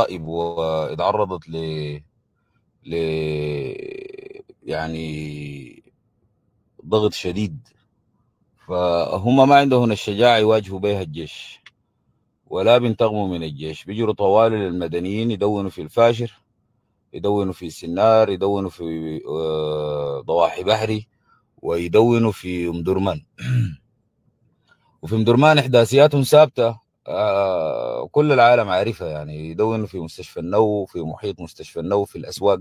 غائب طيب، واتعرضت ل ل يعني ضغط شديد فهم ما عندهم الشجاعة يواجهوا بها الجيش ولا بينتقموا من الجيش بيجروا طوال المدنيين يدونوا في الفاشر يدونوا في سنار يدونوا في آه، ضواحي بحري ويدونوا في ام درمان وفي ام درمان احداثياتهم ثابته آه، كل العالم عارفها يعني يدون في مستشفى النو في محيط مستشفى النو في الاسواق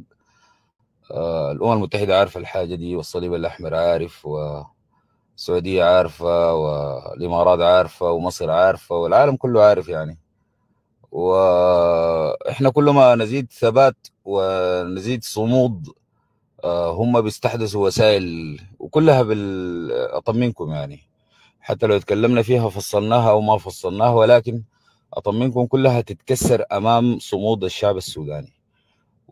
آه، الامم المتحده عارفه الحاجه دي والصليب الاحمر عارف والسعوديه عارفه والامارات عارفه ومصر عارفه والعالم كله عارف يعني واحنا كل ما نزيد ثبات ونزيد صمود آه، هم بيستحدثوا وسائل وكلها بال اطمنكم يعني حتى لو تكلمنا فيها فصلناها أو ما فصلناها ولكن أطمنكم كلها تتكسر أمام صمود الشعب السوداني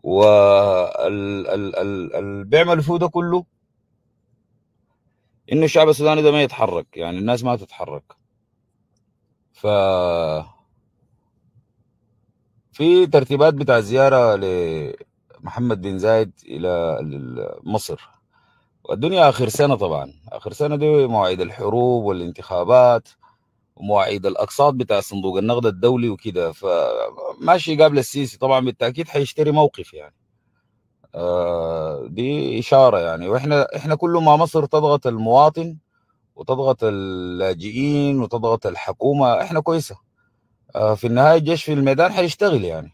وال بيعملوا فيه ده كله إنه الشعب السوداني ده ما يتحرك يعني الناس ما تتحرك ف في ترتيبات بتاع زيارة لمحمد بن زايد إلى مصر والدنيا اخر سنه طبعا اخر سنه دي مواعيد الحروب والانتخابات ومواعيد الاقساط بتاع صندوق النقد الدولي وكده فماشي قبل السيسي طبعا بالتاكيد حيشتري موقف يعني آه دي اشاره يعني واحنا احنا كل ما مصر تضغط المواطن وتضغط اللاجئين وتضغط الحكومه احنا كويسه آه في النهايه الجيش في الميدان حيشتغل يعني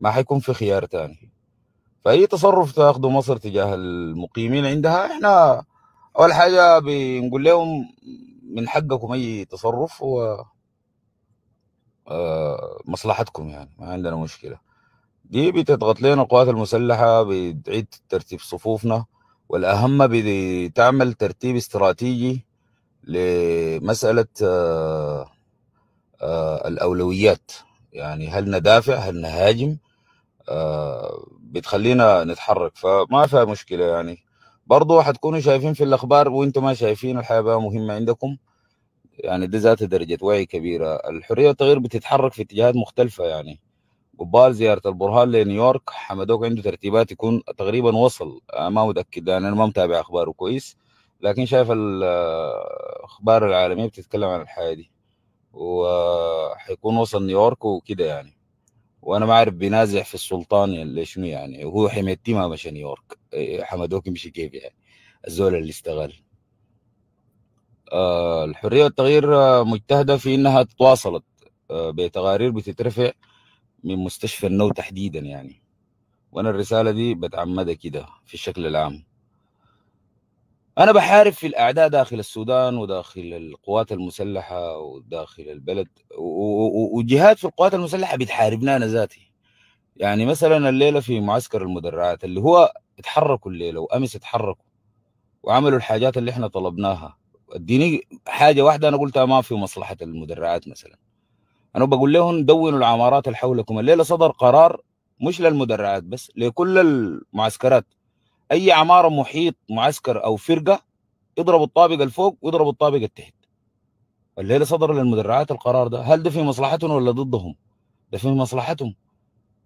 ما حيكون في خيار تاني فأي تصرف تاخده مصر تجاه المقيمين عندها احنا أول حاجة بنقول لهم من حقكم أي تصرف و آه، مصلحتكم يعني ما عندنا مشكلة دي بتضغط لنا القوات المسلحة بتعيد ترتيب صفوفنا والأهم بتعمل ترتيب استراتيجي لمسألة آه، آه، الأولويات يعني هل ندافع هل نهاجم بتخلينا نتحرك فما فيها مشكله يعني برضه حتكونوا شايفين في الاخبار وانتم ما شايفين الحياه بقى مهمه عندكم يعني دي ذات درجه وعي كبيره الحريه والتغيير بتتحرك في اتجاهات مختلفه يعني قبال زياره البرهان لنيويورك حمدوك عنده ترتيبات يكون تقريبا وصل أنا ما متاكد يعني انا ما متابع اخباره كويس لكن شايف الاخبار العالميه بتتكلم عن الحياه دي وحيكون وصل نيويورك وكده يعني وانا ما اعرف بينازع في السلطان اللي شنو يعني وهو حميتي ما مشى نيويورك إيه، إيه، حمدوك مشي كيف يعني الزول اللي استغل آه الحريه والتغيير آه، مجتهده في انها تواصلت آه بتقارير بتترفع من مستشفى النو تحديدا يعني وانا الرساله دي بتعمدها كده في الشكل العام أنا بحارب في الأعداء داخل السودان وداخل القوات المسلحة وداخل البلد وجهات في القوات المسلحة بتحاربنا أنا ذاتي يعني مثلا الليلة في معسكر المدرعات اللي هو اتحركوا الليلة وأمس اتحركوا وعملوا الحاجات اللي احنا طلبناها اديني حاجة واحدة أنا قلتها ما في مصلحة المدرعات مثلا أنا بقول لهم دونوا العمارات اللي حولكم الليلة صدر قرار مش للمدرعات بس لكل المعسكرات اي عماره محيط معسكر او فرقه اضرب الطابق الفوق واضرب الطابق التحت الليله صدر للمدرعات القرار ده هل ده في مصلحتهم ولا ضدهم ده في مصلحتهم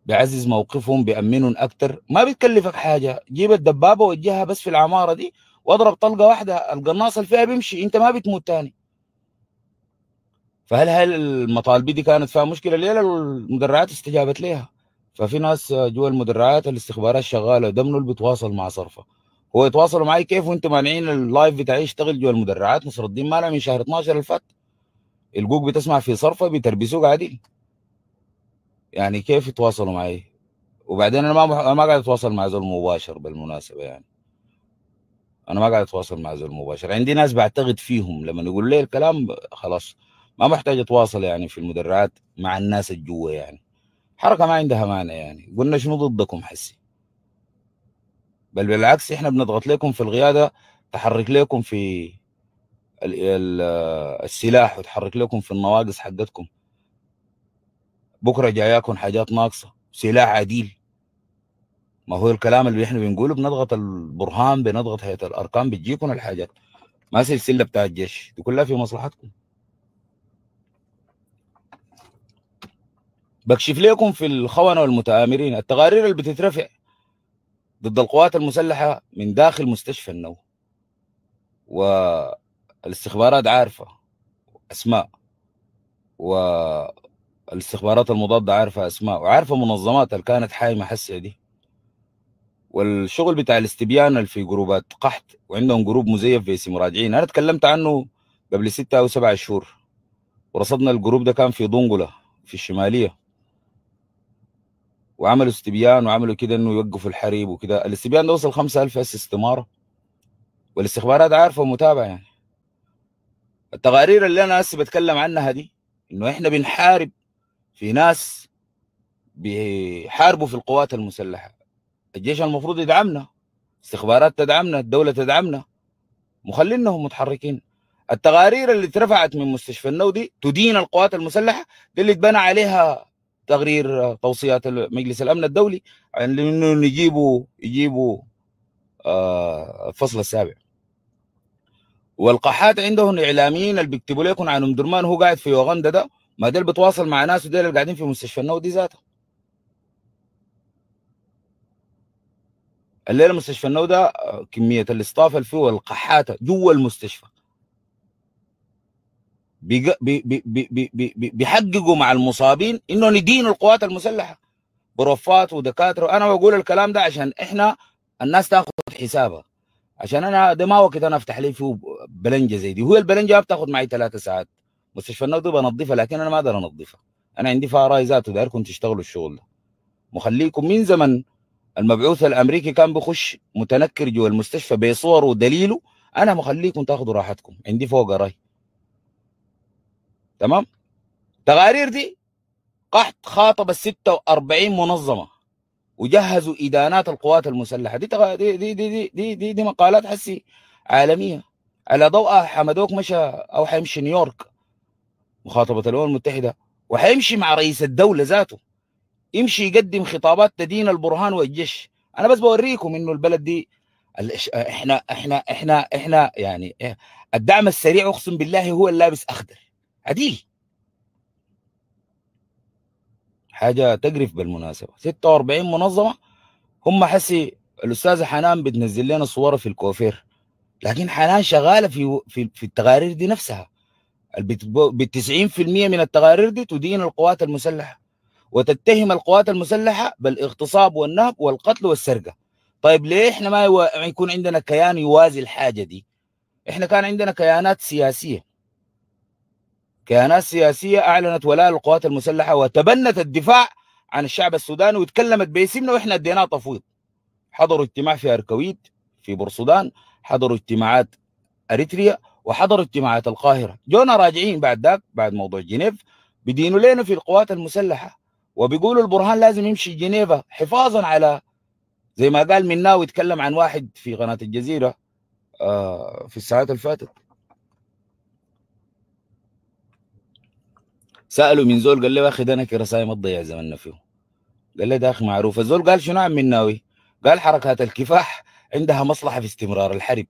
بعزز موقفهم بامنهم اكتر ما بتكلفك حاجه جيب الدبابه وجهها بس في العماره دي واضرب طلقه واحده القناص اللي فيها بيمشي انت ما بتموت تاني فهل هل المطالب دي كانت فيها مشكله الليله المدرعات استجابت ليها ففي ناس جوا المدرعات الاستخبارات شغاله ده اللي بيتواصل مع صرفه هو يتواصلوا معي كيف وانتم مانعين اللايف بتاعي يشتغل جوا المدرعات نصر الدين مالها من شهر 12 اللي فات الجوج بتسمع في صرفه بيتربسوك عادي يعني كيف يتواصلوا معي وبعدين انا ما مح... انا ما قاعد اتواصل مع زول مباشر بالمناسبه يعني انا ما قاعد اتواصل مع زول مباشر عندي ناس بعتقد فيهم لما يقول لي الكلام خلاص ما محتاج اتواصل يعني في المدرعات مع الناس الجوا يعني حركه ما عندها مانع يعني قلنا شنو ضدكم حسي بل بالعكس احنا بنضغط لكم في القياده تحرك لكم في السلاح وتحرك لكم في النواقص حقتكم بكره جاياكم حاجات ناقصه سلاح عديل ما هو الكلام اللي احنا بنقوله بنضغط البرهان بنضغط هيئه الارقام بتجيكم الحاجات ما سلسله بتاع الجيش دي كلها في مصلحتكم بكشف لكم في الخونة والمتآمرين التقارير اللي بتترفع ضد القوات المسلحة من داخل مستشفى النو والاستخبارات عارفة أسماء والاستخبارات المضادة عارفة أسماء وعارفة منظمات اللي كانت حايمة حسة دي والشغل بتاع الاستبيان اللي في جروبات قحط وعندهم جروب مزيف في اسم مراجعين أنا تكلمت عنه قبل ستة أو سبعة شهور ورصدنا الجروب ده كان في دونجولا في الشمالية وعملوا استبيان وعملوا كده انه يوقفوا الحريب وكده الاستبيان ده وصل 5000 اس استماره والاستخبارات عارفه ومتابعه يعني التقارير اللي انا هسه بتكلم عنها دي انه احنا بنحارب في ناس بيحاربوا في القوات المسلحه الجيش المفروض يدعمنا استخبارات تدعمنا الدوله تدعمنا مخلينهم متحركين التقارير اللي اترفعت من مستشفى النودي تدين القوات المسلحه دي اللي اتبنى عليها تقرير توصيات مجلس الامن الدولي عن انه يجيبوا يجيبوا الفصل آه، السابع والقحات عندهم اعلاميين اللي بيكتبوا لكم عن ام درمان هو قاعد في اوغندا ده ما ديل بتواصل مع ناس وديل اللي قاعدين في مستشفى النو دي ذاتها الليله مستشفى النو ده آه، كميه الاصطاف اللي فيه والقحاته جوا المستشفى بي... بي... بي... بيحققوا مع المصابين انهم يدينوا القوات المسلحه بروفات ودكاتره انا بقول الكلام ده عشان احنا الناس تاخذ حسابها عشان انا ده ما وقت انا افتح لي فيه بلنجه زي دي هو البلنجه بتاخذ معي ثلاثة ساعات مستشفى النقد بنظفها لكن انا ما اقدر انظفها انا عندي فيها راي ذاته تشتغلوا الشغل ده مخليكم من زمن المبعوث الامريكي كان بيخش متنكر جوا المستشفى بصوره ودليله انا مخليكم تاخذوا راحتكم عندي فوق راي تمام تقارير دي قحط خاطب ال 46 منظمه وجهزوا ادانات القوات المسلحه دي دي, دي, دي, دي, دي, دي, دي مقالات حسي عالميه على ضوءها حمدوك مشى او حيمشي نيويورك مخاطبه الامم المتحده وحيمشي مع رئيس الدوله ذاته يمشي يقدم خطابات تدين البرهان والجيش انا بس بوريكم انه البلد دي احنا احنا احنا احنا يعني إيه، الدعم السريع اقسم بالله هو اللابس اخضر عديل حاجة تقرف بالمناسبة 46 منظمة هم حسي الأستاذة حنان بتنزل لنا صورة في الكوفير لكن حنان شغالة في في, في التقارير دي نفسها في 90% من التقارير دي تدين القوات المسلحة وتتهم القوات المسلحة بالاغتصاب والنهب والقتل والسرقة طيب ليه احنا ما يكون عندنا كيان يوازي الحاجة دي احنا كان عندنا كيانات سياسية كيانات سياسية أعلنت ولاء القوات المسلحة وتبنت الدفاع عن الشعب السوداني وتكلمت باسمنا وإحنا اديناه تفويض حضروا اجتماع في أركويت في بورسودان حضروا اجتماعات أريتريا وحضروا اجتماعات القاهرة جونا راجعين بعد ذاك بعد موضوع جنيف بدينوا لنا في القوات المسلحة وبيقولوا البرهان لازم يمشي جنيفا حفاظا على زي ما قال مناوي يتكلم عن واحد في قناة الجزيرة آه، في الساعات اللي فاتت ساله من زول قال له يا اخي ده نكره ما تضيع زمننا فيه قال له ده اخي معروف الزول قال شنو عم ناوي قال حركات الكفاح عندها مصلحه في استمرار الحرب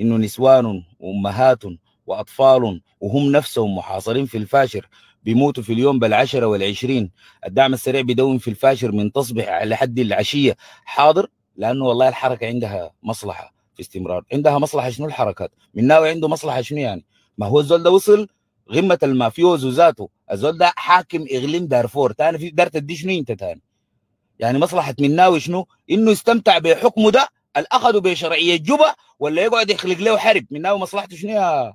انه نسوان وامهات واطفال وهم نفسهم محاصرين في الفاشر بيموتوا في اليوم بالعشرة والعشرين الدعم السريع بيدون في الفاشر من تصبح لحد العشية حاضر لأنه والله الحركة عندها مصلحة في استمرار عندها مصلحة شنو الحركات من ناوي عنده مصلحة شنو يعني ما هو الزول ده وصل قمة المافيوز ذاته الزول ده حاكم اغليم دارفور تاني في دار تدي شنو انت تاني يعني مصلحه مناوي شنو انه يستمتع بحكمه ده الاخذ بشرعيه جوبا ولا يقعد يخلق له حرب مناوي مصلحته شنو يا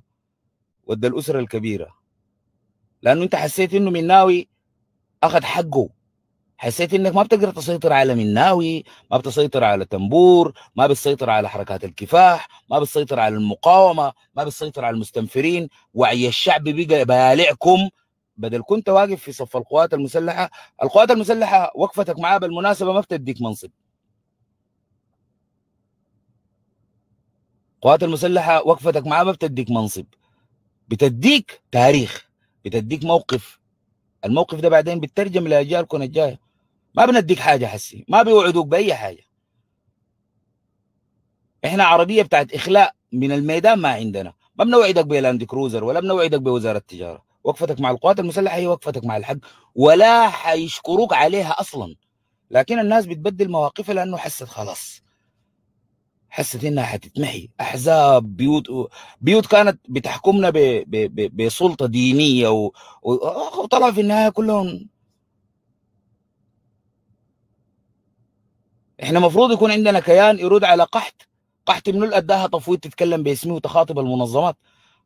ود الاسره الكبيره لانه انت حسيت انه مناوي اخذ حقه حسيت انك ما بتقدر تسيطر على مناوي ما بتسيطر على تنبور ما بتسيطر على حركات الكفاح ما بتسيطر على المقاومه ما بتسيطر على المستنفرين وعي الشعب بقى بالعكم بدل كنت واقف في صف القوات المسلحه القوات المسلحه وقفتك معاه بالمناسبه ما بتديك منصب القوات المسلحه وقفتك معاه ما بتديك منصب بتديك تاريخ بتديك موقف الموقف ده بعدين بيترجم لاجيالكم الجايه ما بنديك حاجه حسي ما بيوعدوك باي حاجه احنا عربيه بتاعت اخلاء من الميدان ما عندنا ما بنوعدك بلاند كروزر ولا بنوعدك بوزاره التجاره وقفتك مع القوات المسلحه هي وقفتك مع الحق ولا حيشكروك عليها اصلا لكن الناس بتبدل مواقفها لانه حست خلاص حست انها حتتمحي احزاب بيوت بيوت كانت بتحكمنا ب... ب... ب... بسلطه دينيه و... و... وطلع في النهايه كلهم احنا المفروض يكون عندنا كيان يرد على قحط قحط منو اللي اداها تفويض تتكلم باسمه وتخاطب المنظمات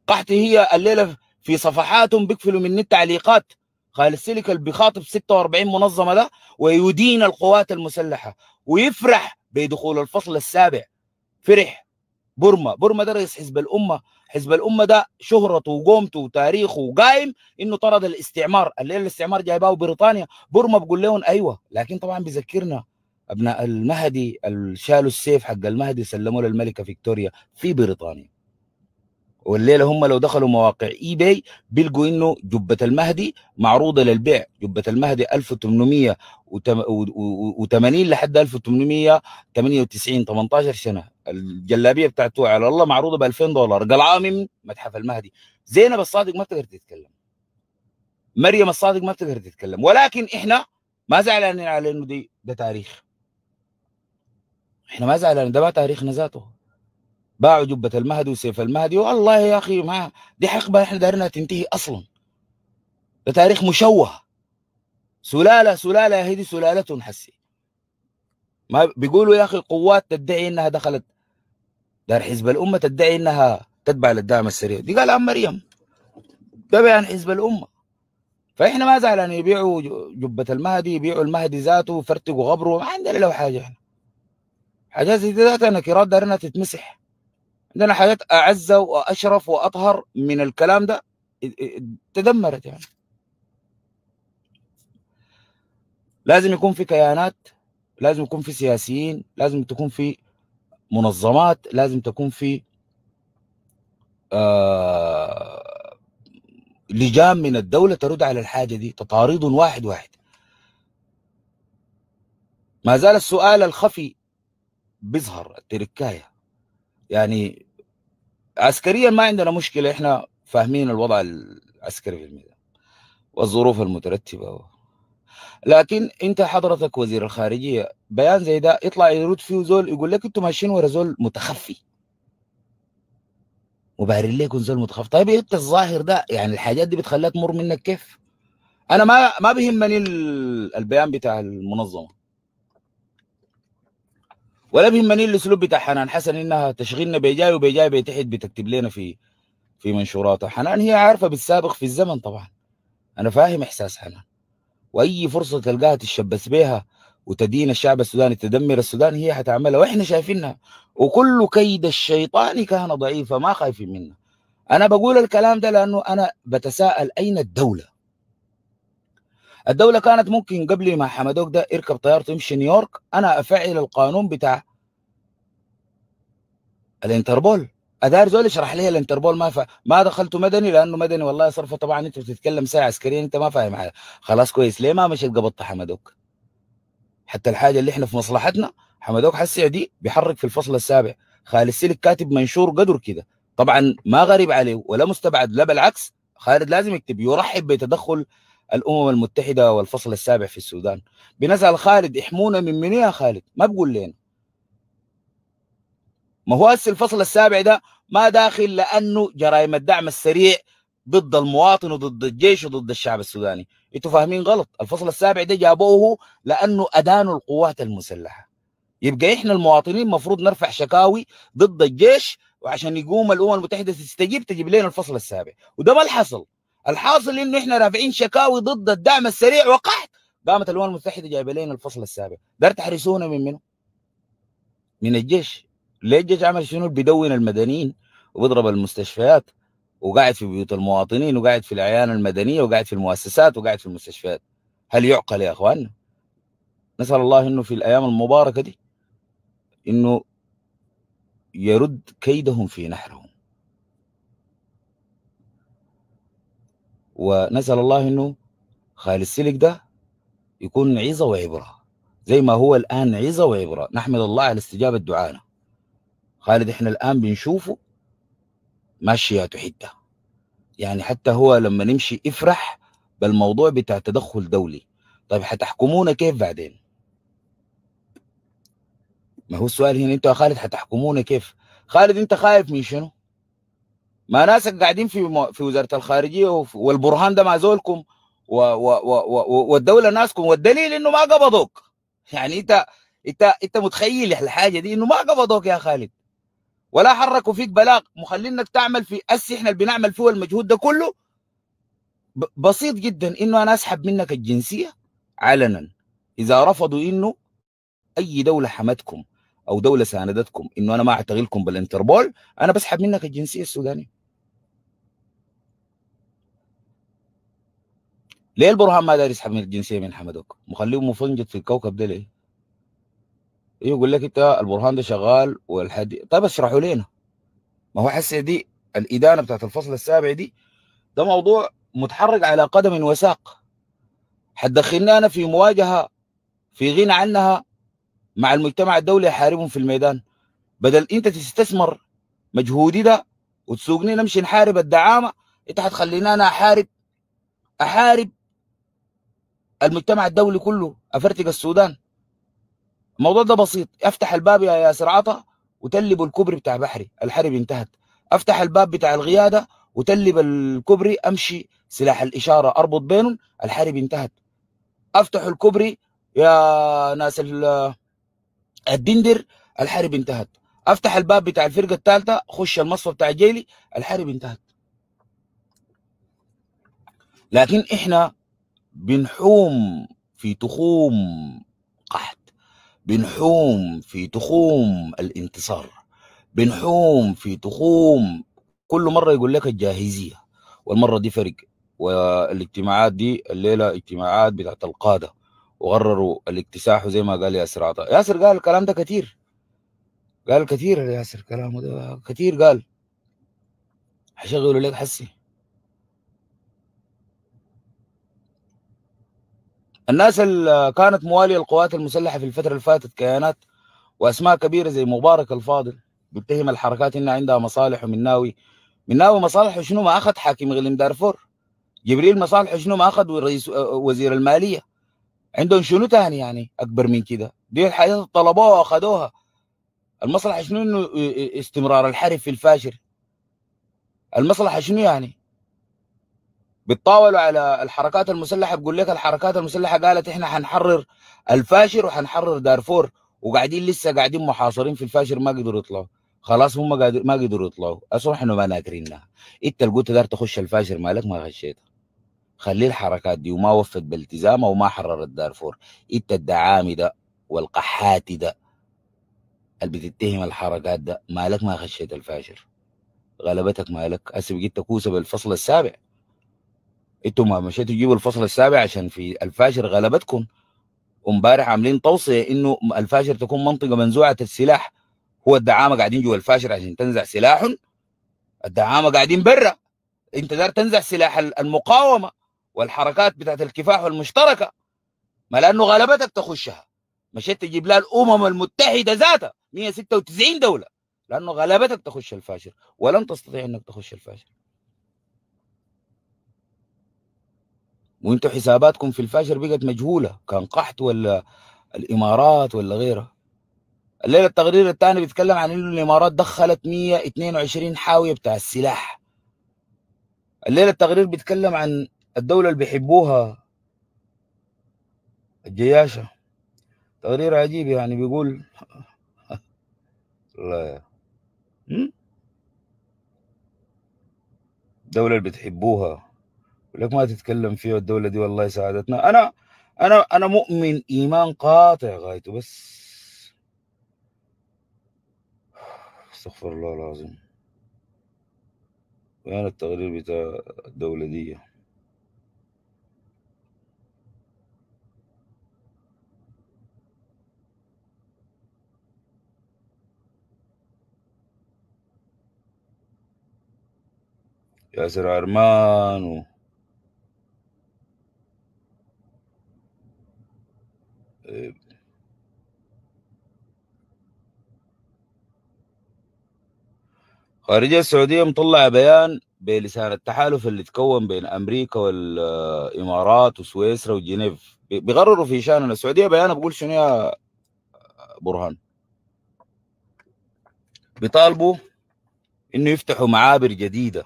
قحط هي الليله في صفحاتهم بيقفلوا من التعليقات خالد السيليكال بيخاطب 46 منظمه ده ويدين القوات المسلحه ويفرح بدخول الفصل السابع فرح برما برما ده رئيس حزب الامه حزب الامه ده شهرته وقومته وتاريخه وقايم انه طرد الاستعمار اللي الاستعمار جايباه بريطانيا برما بقول لهم ايوه لكن طبعا بيذكرنا ابناء المهدي شالوا السيف حق المهدي سلموه للملكه فيكتوريا في بريطانيا والليله هم لو دخلوا مواقع اي باي بيلقوا انه جبه المهدي معروضه للبيع جبه المهدي 1880 لحد 1898 18 سنه الجلابيه بتاعته على الله معروضه ب 2000 دولار قال من متحف المهدي زينب الصادق ما بتقدر تتكلم مريم الصادق ما بتقدر تتكلم ولكن احنا ما زعلانين على انه دي ده تاريخ احنا ما زعلانين ده ما تاريخنا ذاته باعوا جبة المهدي وسيف المهدي والله يا أخي ما دي حقبة إحنا دارنا تنتهي أصلا ده تاريخ مشوه سلالة سلالة هذه سلالة سلالتهم حسي ما بيقولوا يا أخي قوات تدعي إنها دخلت دار حزب الأمة تدعي إنها تتبع للدعم السريع دي قال أم مريم ده بيان حزب الأمة فإحنا ما زعلان يبيعوا جبة المهدي يبيعوا المهدي ذاته وفرتقوا غبره ما عندنا لو حاجة إحنا حاجات زي ذاتها نكرات دارنا تتمسح عندنا حاجات اعز واشرف واطهر من الكلام ده تدمرت يعني لازم يكون في كيانات لازم يكون في سياسيين لازم تكون في منظمات لازم تكون في آه لجان من الدولة ترد على الحاجة دي تطاريد واحد واحد ما زال السؤال الخفي بيظهر التركاية يعني عسكريا ما عندنا مشكله احنا فاهمين الوضع العسكري في الميدان والظروف المترتبه لكن انت حضرتك وزير الخارجيه بيان زي ده يطلع يرد فيه زول يقول لك انتم ماشيين ورا زول متخفي وبارين لكم زول متخفي طيب إيه انت الظاهر ده يعني الحاجات دي بتخليها تمر منك كيف؟ انا ما ما بيهمني البيان بتاع المنظمه ولا بيهمني الاسلوب بتاع حنان حسن انها تشغلنا بيجاي وبيجاي بيتحد بتكتب لنا في في منشوراتها حنان هي عارفه بالسابق في الزمن طبعا انا فاهم احساس حنان واي فرصه تلقاها تتشبث بيها وتدين الشعب السوداني تدمر السودان هي حتعملها واحنا شايفينها وكل كيد الشيطان كان ضعيفا ما خايفين منه انا بقول الكلام ده لانه انا بتساءل اين الدوله الدوله كانت ممكن قبل ما حمدوك ده يركب طيارته يمشي نيويورك انا افعل القانون بتاع الانتربول ادار زول يشرح لي الانتربول ما ف... ما دخلته مدني لانه مدني والله صرفه طبعا انت بتتكلم ساعه عسكريه انت ما فاهم حاجه خلاص كويس ليه ما مشيت قبضت حمدوك حتى الحاجه اللي احنا في مصلحتنا حمدوك حسي دي بيحرك في الفصل السابع خالد سلك كاتب منشور قدر كده طبعا ما غريب عليه ولا مستبعد لا بالعكس خالد لازم يكتب يرحب بتدخل الامم المتحده والفصل السابع في السودان بنسال خالد احمونا من من يا خالد ما بقول لنا ما هو هسه الفصل السابع ده ما داخل لانه جرائم الدعم السريع ضد المواطن وضد الجيش وضد الشعب السوداني انتوا فاهمين غلط الفصل السابع ده جابوه لانه ادانوا القوات المسلحه يبقى احنا المواطنين مفروض نرفع شكاوي ضد الجيش وعشان يقوم الامم المتحده تستجيب تجيب لنا الفصل السابع وده ما اللي حصل الحاصل انه احنا رافعين شكاوي ضد الدعم السريع وقحط قامت الامم المتحده جايبه لنا الفصل السابع دار تحرسونا من منه من الجيش ليه الجيش عمل شنو بيدون المدنيين وبيضرب المستشفيات وقاعد في بيوت المواطنين وقاعد في الاعيان المدنيه وقاعد في المؤسسات وقاعد في المستشفيات هل يعقل يا اخواننا نسال الله انه في الايام المباركه دي انه يرد كيدهم في نحرهم ونسال الله انه خال السلك ده يكون عظه وعبره زي ما هو الان عظه وعبره نحمد الله على استجابه دعائنا خالد احنا الان بنشوفه ماشياته حته يعني حتى هو لما نمشي افرح بالموضوع بتاع تدخل دولي طيب حتحكمونا كيف بعدين ما هو السؤال هنا انتوا يا خالد حتحكمونا كيف خالد انت خايف من شنو ما ناسك قاعدين في مو... في وزاره الخارجيه والبرهان ده زولكم و... و... و... و... والدوله ناسكم والدليل انه ما قبضوك يعني انت انت انت متخيل الحاجه دي انه ما قبضوك يا خالد ولا حركوا فيك بلاغ مخلينك تعمل في اس احنا اللي بنعمل فيه المجهود ده كله ب... بسيط جدا انه انا اسحب منك الجنسيه علنا اذا رفضوا انه اي دوله حمتكم او دوله ساندتكم انه انا ما اعتقلكم بالانتربول انا بسحب منك الجنسيه السودانيه ليه البرهان ما داير يسحب من الجنسيه من حمدوك مخليه مفنجد في الكوكب ده ليه يقول لك انت البرهان ده شغال والحد طيب اشرحوا لنا ما هو حس دي الادانه بتاعت الفصل السابع دي ده موضوع متحرك على قدم وساق حتدخلنا انا في مواجهه في غنى عنها مع المجتمع الدولي يحاربهم في الميدان بدل انت تستثمر مجهودي ده وتسوقني نمشي نحارب الدعامه انت حتخلينا انا احارب احارب المجتمع الدولي كله افرتك السودان الموضوع ده بسيط افتح الباب يا سرعطه وتلب الكوبري بتاع بحري الحرب انتهت افتح الباب بتاع القياده وتلب الكوبري امشي سلاح الاشاره اربط بينهم الحرب انتهت افتح الكوبري يا ناس الدندر الحرب انتهت افتح الباب بتاع الفرقه الثالثه خش المصفى بتاع جيلي الحرب انتهت لكن احنا بنحوم في تخوم قحط بنحوم في تخوم الانتصار بنحوم في تخوم كل مرة يقول لك الجاهزية والمرة دي فرق والاجتماعات دي الليلة اجتماعات بتاعت القادة وغرروا الاكتساح وزي ما قال ياسر عطا ياسر قال الكلام ده كثير قال كثير ياسر كلامه ده كثير قال حشغله لك حسي الناس اللي كانت مواليه للقوات المسلحه في الفتره اللي فاتت كيانات واسماء كبيره زي مبارك الفاضل بيتهم الحركات انها عندها مصالح ومناوي مناوي مصالحه شنو ما اخذ حاكم غليم دارفور جبريل مصالحه شنو ما اخذ ورئيس وزير الماليه عندهم شنو تاني يعني اكبر من كده دي الحاجات طلبوها واخذوها المصلحه شنو انه استمرار الحرب في الفاشر المصلحه شنو يعني بتطاولوا على الحركات المسلحه بقول لك الحركات المسلحه قالت احنا حنحرر الفاشر وحنحرر دارفور وقاعدين لسه قاعدين محاصرين في الفاشر ما قدروا يطلعوا خلاص هم ما قدروا يطلعوا اصبح انه ما ناكرينها انت اللي قلت دار تخش الفاشر مالك ما خشيتها خلي الحركات دي وما وفت بالتزامها وما حررت دارفور انت الدعامي ده والقحاتي ده اللي بتتهم الحركات ده مالك ما خشيت الفاشر غلبتك مالك هسه بقيت كوسه بالفصل السابع انتوا ما مشيتوا تجيبوا الفصل السابع عشان في الفاشر غلبتكم امبارح عاملين توصيه انه الفاشر تكون منطقه منزوعه السلاح هو الدعامه قاعدين جوا الفاشر عشان تنزع سلاحهم الدعامه قاعدين برا انت دار تنزع سلاح المقاومه والحركات بتاعت الكفاح والمشتركه ما لانه غلبتك تخشها مشيت تجيب لها الامم المتحده ذاتها 196 دوله لانه غلبتك تخش الفاشر ولن تستطيع انك تخش الفاشر وانتوا حساباتكم في الفاشر بقت مجهوله كان قحط ولا الامارات ولا غيرها الليله التقرير الثاني بيتكلم عن انه الامارات دخلت 122 حاويه بتاع السلاح الليله التقرير بيتكلم عن الدوله اللي بيحبوها الجياشه تقرير عجيب يعني بيقول لا الدوله اللي بتحبوها لك ما تتكلم فيها الدوله دي والله ساعدتنا انا انا انا مؤمن ايمان قاطع غايته بس استغفر الله العظيم وين التقرير بتاع الدوله دي ياسر عرمان و... خارجية السعودية مطلع بيان بلسان التحالف اللي تكون بين امريكا والامارات وسويسرا وجنيف بيقرروا في شاننا السعوديه بيان بقول شنو يا برهان بيطالبوا انه يفتحوا معابر جديده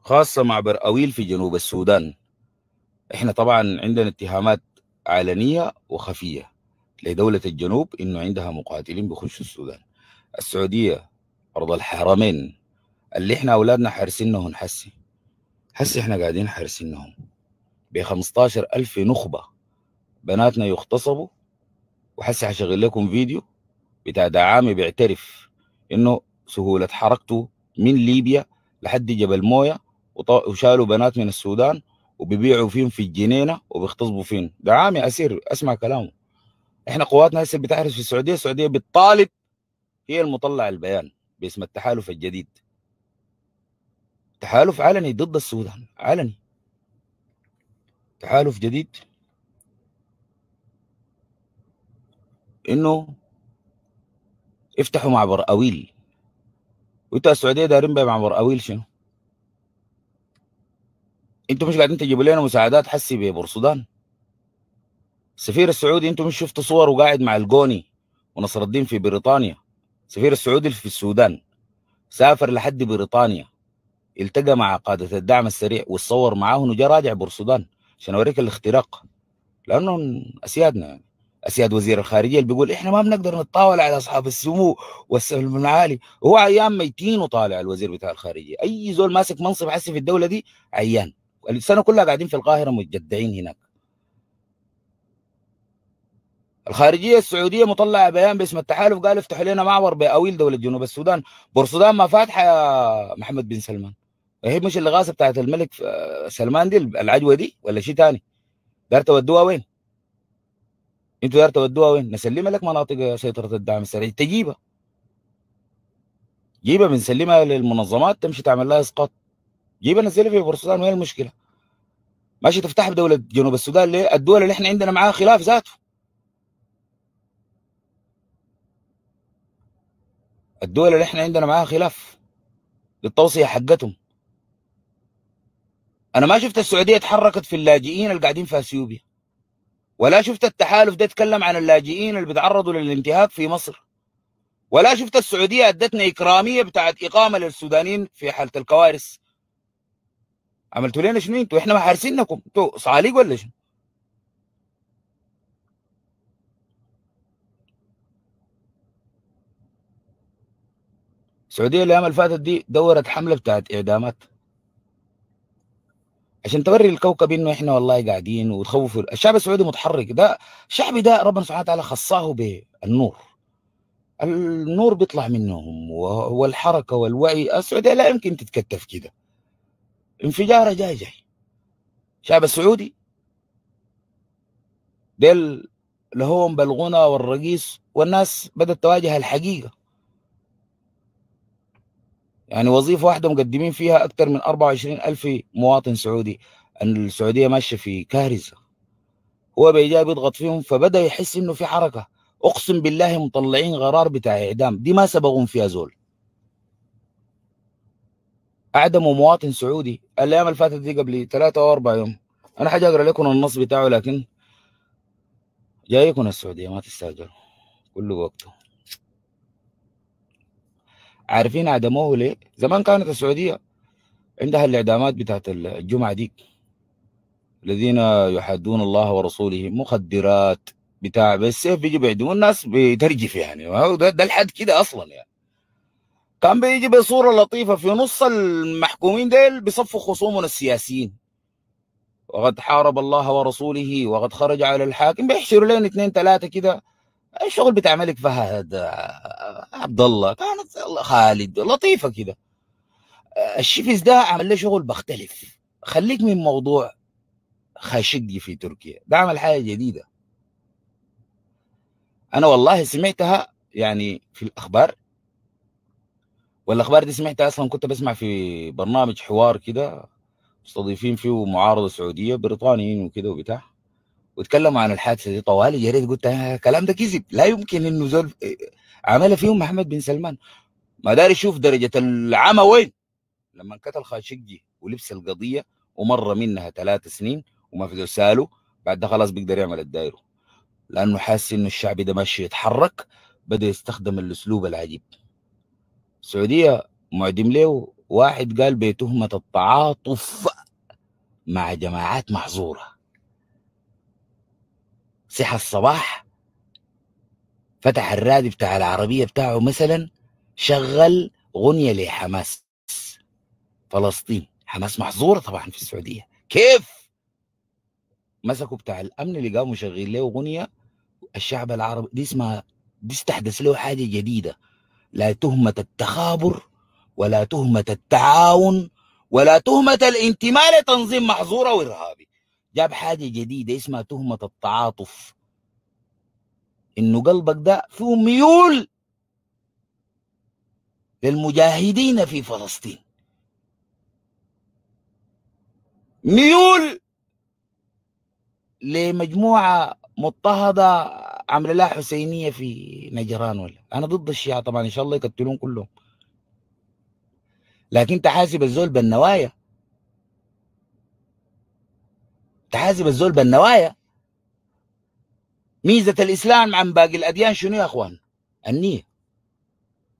خاصه معبر اويل في جنوب السودان احنا طبعا عندنا اتهامات علنيه وخفيه لدوله الجنوب انه عندها مقاتلين بيخشوا السودان السعوديه ارض الحرمين اللي احنا اولادنا حارسينهم حسي حسي احنا قاعدين حارسينهم ب 15000 نخبه بناتنا يغتصبوا وحسي هشغل لكم فيديو بتاع دعامي بيعترف انه سهوله حركته من ليبيا لحد جبل مويه وشالوا بنات من السودان وبيبيعوا فيهم في الجنينه وبيغتصبوا فيهم ده عامي اسير اسمع كلامه احنا قواتنا هسه بتحرس في السعوديه السعوديه بتطالب هي المطلع البيان باسم التحالف الجديد تحالف علني ضد السودان علني تحالف جديد انه افتحوا مع برأويل وانت السعوديه دايرين بها مع برأويل شنو انتوا مش قاعدين تجيبوا لنا مساعدات حسي ببورسودان السفير السعودي انتوا مش شفتوا صور وقاعد مع الجوني ونصر الدين في بريطانيا السفير السعودي في السودان سافر لحد بريطانيا التقى مع قادة الدعم السريع وتصور معاهم وجا راجع بورسودان عشان اوريك الاختراق لانهم اسيادنا يعني اسياد وزير الخارجيه اللي بيقول احنا ما بنقدر نتطاول على اصحاب السمو والسلم العالي وهو عيان ميتين وطالع الوزير بتاع الخارجيه اي زول ماسك منصب حسي في الدوله دي عيان السنه كلها قاعدين في القاهره متجدعين هناك الخارجيه السعوديه مطلعه بيان باسم التحالف قال افتحوا لنا معبر باويل دوله جنوب السودان بورسودان ما فاتحه يا محمد بن سلمان هي مش الغاصه بتاعت الملك آه، سلمان دي العجوه دي ولا شيء ثاني دار تودوها وين؟ انتوا دار تودوها وين؟ نسلمها لك مناطق سيطره الدعم السريع تجيبها جيبها بنسلمها للمنظمات تمشي تعمل لها اسقاط جيب انا سيلفيا السودان وين المشكله؟ ماشي تفتح بدوله جنوب السودان ليه؟ الدول اللي احنا عندنا معاها خلاف ذاته الدول اللي احنا عندنا معاها خلاف للتوصيه حقتهم انا ما شفت السعوديه تحركت في اللاجئين اللي قاعدين في اثيوبيا ولا شفت التحالف ده يتكلم عن اللاجئين اللي بيتعرضوا للانتهاك في مصر ولا شفت السعوديه ادتنا اكراميه بتاعت اقامه للسودانيين في حاله الكوارث عملتوا لنا شنو انتوا احنا ما حارسينكم انتوا صعاليق ولا شنو السعوديه الايام اللي فاتت دي دورت حمله بتاعت اعدامات عشان توري الكوكب انه احنا والله قاعدين وتخوف الشعب السعودي متحرك ده شعبي ده ربنا سبحانه وتعالى خصاه بالنور النور بيطلع منهم والحركه والوعي السعوديه لا يمكن تتكتف كده انفجاره جاي جاي شعب السعودي ديل لهم بالغنى والرقيص والناس بدأت تواجه الحقيقة يعني وظيفة واحدة مقدمين فيها أكثر من 24 ألف مواطن سعودي أن السعودية ماشية في كارثة هو بإيجاب بيضغط فيهم فبدأ يحس إنه في حركة أقسم بالله مطلعين غرار بتاع إعدام دي ما سبقهم فيها زول اعدموا مواطن سعودي الايام اللي فاتت دي قبل ثلاثة او اربع يوم انا حاجة اقرا لكم النص بتاعه لكن جايكم السعودية ما تستاجروا كله وقته عارفين عدموه ليه؟ زمان كانت السعودية عندها الاعدامات بتاعت الجمعة دي الذين يحادون الله ورسوله مخدرات بتاع بس بيجي بيعدموا الناس بترجف يعني ده, ده الحد كده اصلا يعني كان بيجي بصوره لطيفه في نص المحكومين ديل بيصفوا خصومنا السياسيين وقد حارب الله ورسوله وقد خرج على الحاكم بيحشروا لين اثنين ثلاثه كده الشغل بتاع ملك فهد آه، عبد الله كانت خالد لطيفه كده آه، الشيفز ده عمل له شغل بختلف خليك من موضوع خاشقي في تركيا ده عمل حاجه جديده انا والله سمعتها يعني في الاخبار والاخبار دي سمعتها اصلا كنت بسمع في برنامج حوار كده مستضيفين فيه معارضه سعوديه بريطانيين وكده وبتاع وتكلموا عن الحادثه دي طوالي يا ريت قلت الكلام آه، ده كذب لا يمكن انه زول آه، عملها فيهم محمد بن سلمان ما داري يشوف درجه العمى وين لما انقتل خاشقجي ولبس القضيه ومر منها ثلاث سنين وما في ساله بعد ده خلاص بيقدر يعمل الدايره لانه حاسس انه الشعب ده ماشي يتحرك بدا يستخدم الاسلوب العجيب السعوديه معدم له واحد قال بتهمه التعاطف مع جماعات محظوره صحة الصباح فتح الرادي بتاع العربية بتاعه مثلا شغل غنية لحماس فلسطين حماس محظورة طبعا في السعودية كيف مسكوا بتاع الأمن اللي قاموا شغلين له اغنيه الشعب العربي دي اسمها دي استحدث له حاجة جديدة لا تهمة التخابر ولا تهمة التعاون ولا تهمة الانتماء لتنظيم محظور أو إرهابي جاب حاجة جديدة اسمها تهمة التعاطف إنه قلبك ده فيه ميول للمجاهدين في فلسطين ميول لمجموعة مضطهده عامله لها حسينيه في نجران ولا انا ضد الشيعه طبعا ان شاء الله يقتلون كلهم لكن تحاسب الزول بالنوايا تحاسب الزول بالنوايا ميزه الاسلام عن باقي الاديان شنو يا اخوان النيه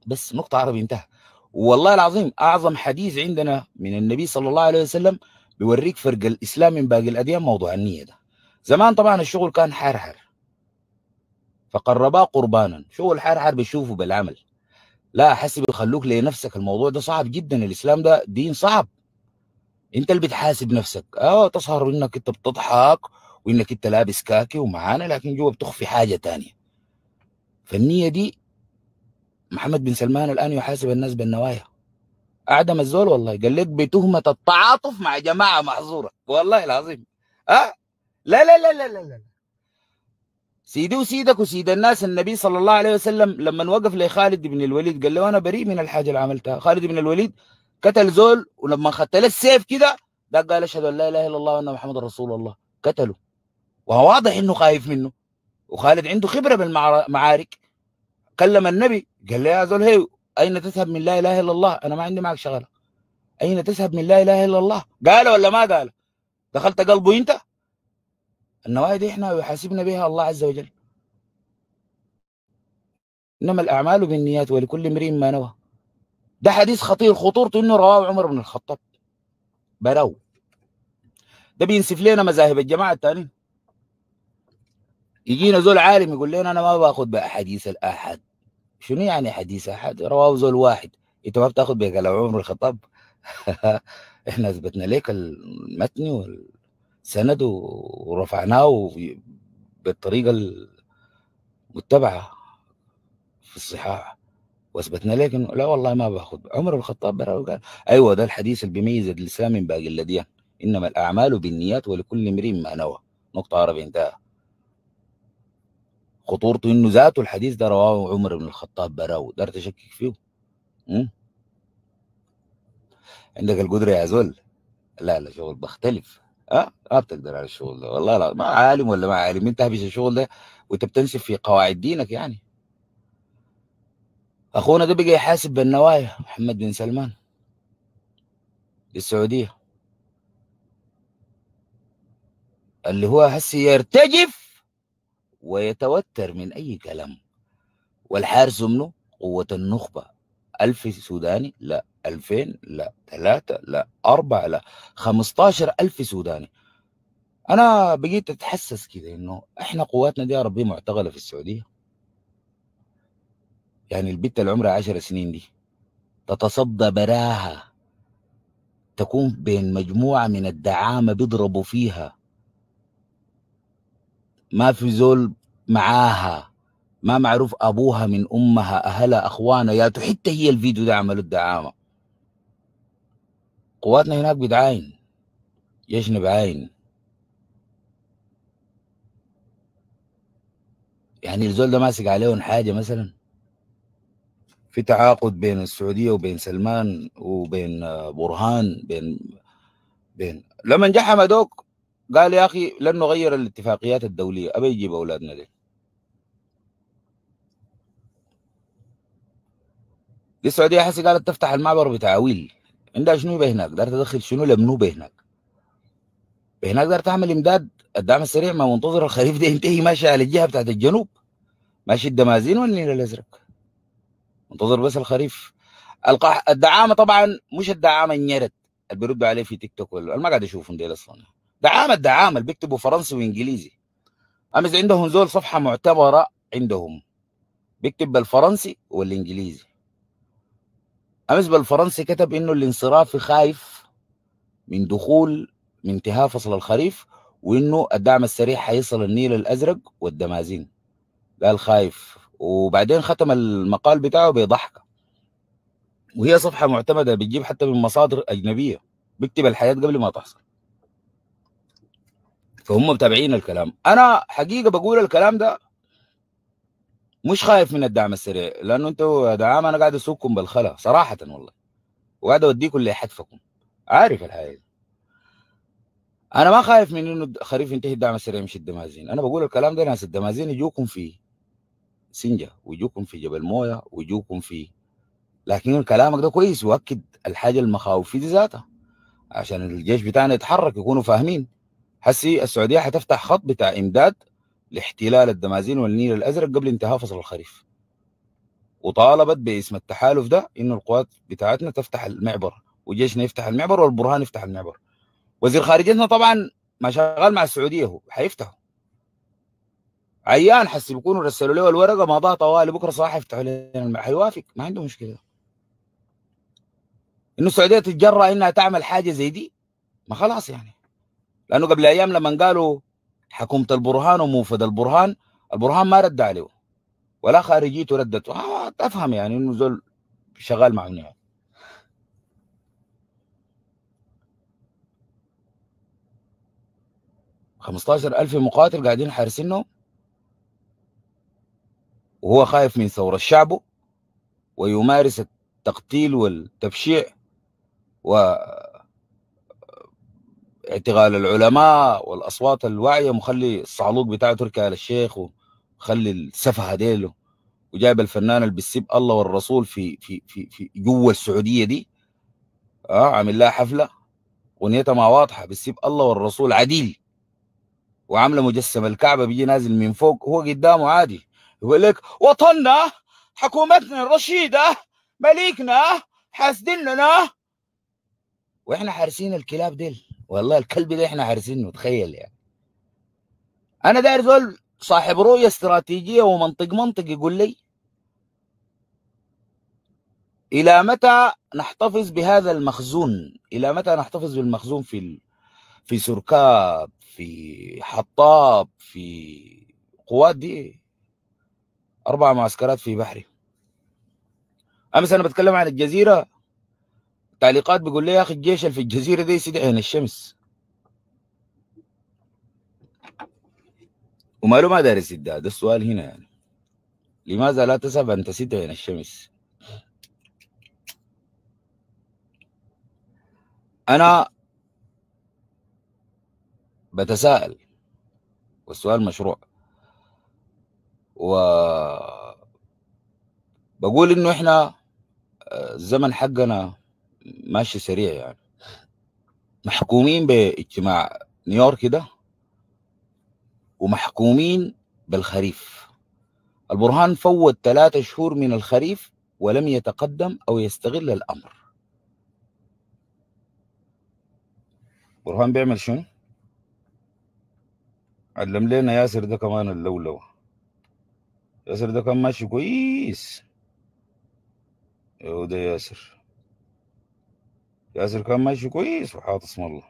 بس نقطه عربي انتهى والله العظيم اعظم حديث عندنا من النبي صلى الله عليه وسلم بيوريك فرق الاسلام من باقي الاديان موضوع النيه ده زمان طبعا الشغل كان حرحر فقرباه قربانا شغل حرحر بيشوفوا بالعمل لا حسب يخلوك لنفسك الموضوع ده صعب جدا الاسلام ده دين صعب انت اللي بتحاسب نفسك اه تظهر انك انت بتضحك وانك انت لابس كاكي ومعانا لكن جوا بتخفي حاجه تانية فالنيه دي محمد بن سلمان الان يحاسب الناس بالنوايا اعدم الزول والله قال لك بتهمه التعاطف مع جماعه محظوره والله العظيم اه لا لا لا لا لا, لا. سيدي وسيدك وسيد الناس النبي صلى الله عليه وسلم لما وقف لخالد بن الوليد قال له انا بريء من الحاجه اللي عملتها خالد بن الوليد قتل زول ولما خدت له السيف كده ده قال اشهد ان لا اله الا الله وان محمد رسول الله قتله وواضح انه خايف منه وخالد عنده خبره بالمعارك كلم النبي قال له يا زول هي اين تذهب من لا اله الا الله انا ما عندي معك شغله اين تذهب من لا اله الا الله قال ولا ما قال دخلت قلبه انت النوايا دي احنا يحاسبنا بها الله عز وجل انما الاعمال بالنيات ولكل امرئ ما نوى ده حديث خطير خطورته انه رواه عمر بن الخطاب براو ده بينسف لنا مذاهب الجماعه الثانيين يجينا زول عالم يقول لنا انا ما باخذ باحاديث الاحد شنو يعني حديث احد رواه زول واحد انت ما بتاخذ بكلام عمر الخطاب احنا اثبتنا لك المتن وال سند ورفعناه بالطريقه المتبعه في الصحاح واثبتنا لك انه لا والله ما باخذ عمر بن الخطاب قال ايوه ده الحديث اللي بيميز الاسلام من باقي الاديان انما الاعمال بالنيات ولكل امرئ ما نوى نقطه عربي انتهى خطورته انه ذاته الحديث ده رواه عمر بن الخطاب براو ده تشكك فيه عندك القدره يا زول لا لا شغل بختلف اه اه بتقدر على الشغل ده والله لا ما عالم ولا ما عالم انت هبش الشغل ده وانت بتنسف في قواعد دينك يعني اخونا ده بقى يحاسب بالنوايا محمد بن سلمان للسعوديه اللي هو هسي يرتجف ويتوتر من اي كلام والحارس منه قوه النخبه ألف سوداني لا ألفين لا ثلاثة لا أربعة لا خمستاشر ألف سوداني أنا بقيت أتحسس كده إنه إحنا قواتنا دي يا ربي معتقلة في السعودية يعني البت اللي عمرها عشر سنين دي تتصدى براها تكون بين مجموعة من الدعامة بيضربوا فيها ما في زول معاها ما معروف ابوها من امها اهلها اخوانها يا حتى هي الفيديو ده عملوا الدعامه قواتنا هناك بتعاين جيشنا بعاين يعني الزول ده ماسك عليهم حاجه مثلا في تعاقد بين السعوديه وبين سلمان وبين آه، برهان بين بين لما جه حمدوك قال يا اخي لن نغير الاتفاقيات الدوليه ابي يجيب اولادنا ليه دي السعوديه حسي قالت تفتح المعبر بتعاويل عندها شنو هناك دار تدخل شنو لمنوبه هناك هناك دار تعمل امداد الدعم السريع ما منتظر الخريف ده ينتهي ماشي على الجهه بتاعت الجنوب ماشي الدمازين والنيل الازرق منتظر بس الخريف القح... الدعامه طبعا مش الدعامه النيرت اللي بيردوا عليه في تيك توك ولا انا ما قاعد اشوفهم ديل اصلا دعامه الدعامه اللي بيكتبوا فرنسي وانجليزي امس عندهم زول صفحه معتبره عندهم بيكتب بالفرنسي والانجليزي امس بالفرنسي كتب انه الانصراف خايف من دخول من انتهاء فصل الخريف وانه الدعم السريع حيصل النيل الازرق والدمازين قال خايف وبعدين ختم المقال بتاعه بضحكه وهي صفحه معتمده بتجيب حتى من مصادر اجنبيه بيكتب الحياه قبل ما تحصل فهم متابعين الكلام انا حقيقه بقول الكلام ده مش خايف من الدعم السريع لانه انتوا يا دعام انا قاعد اسوقكم بالخلا صراحه والله وقاعد اوديكم لحتفكم عارف الحقيقه دي. انا ما خايف من انه خريف ينتهي الدعم السريع مش الدمازين انا بقول الكلام ده ناس الدمازين يجوكم في سنجه ويجوكم في جبل مويه ويجوكم في لكن كلامك ده كويس واكد الحاجه المخاوف دي ذاتها عشان الجيش بتاعنا يتحرك يكونوا فاهمين حسي السعوديه حتفتح خط بتاع امداد لاحتلال الدمازين والنيل الازرق قبل انتهاء فصل الخريف وطالبت باسم التحالف ده انه القوات بتاعتنا تفتح المعبر وجيشنا يفتح المعبر والبرهان يفتح المعبر وزير خارجيتنا طبعا ما شغال مع السعوديه هو حيفتحوا عيان حس بيكونوا رسلوا له الورقه ما ضاق طوالي بكره صح يفتحوا لنا حيوافق ما عنده مشكله انه السعوديه تتجرأ انها تعمل حاجه زي دي ما خلاص يعني لانه قبل ايام لما قالوا حكومه البرهان وموفد البرهان البرهان ما رد عليه ولا خارجيته ردت آه افهم يعني انه زول شغال مع منيع نعم. خمستاشر ألف مقاتل قاعدين حارسينه وهو خايف من ثورة شعبه ويمارس التقتيل والتبشيع و اعتقال العلماء والاصوات الواعيه مخلي الصعلوق بتاع تركي على الشيخ وخلي السفه ديله وجايب الفنان اللي بتسيب الله والرسول في في في في جوه السعوديه دي اه عامل لها حفله اغنيتها ما واضحه بتسيب الله والرسول عديل وعامله مجسم الكعبه بيجي نازل من فوق هو قدامه عادي يقول لك وطننا حكومتنا الرشيده مليكنا حاسدين لنا واحنا حارسين الكلاب ديل والله الكلب اللي احنا حارسينه تخيل يعني انا داير زول صاحب رؤيه استراتيجيه ومنطق منطق يقول لي الى متى نحتفظ بهذا المخزون الى متى نحتفظ بالمخزون في في سركاب في حطاب في قوات دي اربع معسكرات في بحري امس انا بتكلم عن الجزيره تعليقات بيقول لي يا اخي الجيش اللي في الجزيره دي سيدي عين الشمس وماله ما داري سيدي ده السؤال هنا يعني لماذا لا تسب انت سيدي عين الشمس انا بتساءل والسؤال مشروع و بقول انه احنا آه، الزمن حقنا ماشي سريع يعني محكومين باجتماع نيويورك ده ومحكومين بالخريف البرهان فوت ثلاثة شهور من الخريف ولم يتقدم أو يستغل الأمر برهان بيعمل شنو؟ علم لنا ياسر ده كمان اللولو ياسر ده كان ماشي كويس يا ده ياسر ياسر كان ماشي كويس وحاط اسم الله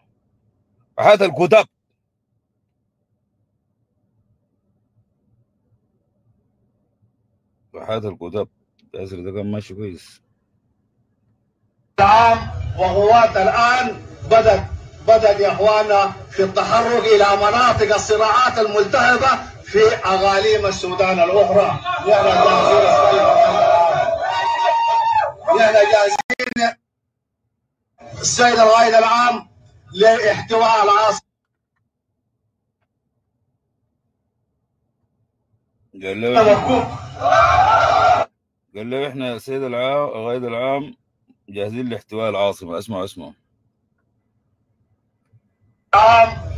وحاط الكتاب وحاط الكتاب ياسر ده كان ماشي كويس العام وقوات الآن بدت بدت يا اخوانا في التحرك إلى مناطق الصراعات الملتهبة في أغاليم السودان الأخرى نحن جاهزين نحن جاهزين السيد القائد العام لاحتواء العاصمة قال له قال له احنا يا سيد العام غايد العام جاهزين لاحتواء العاصمة اسمع اسمع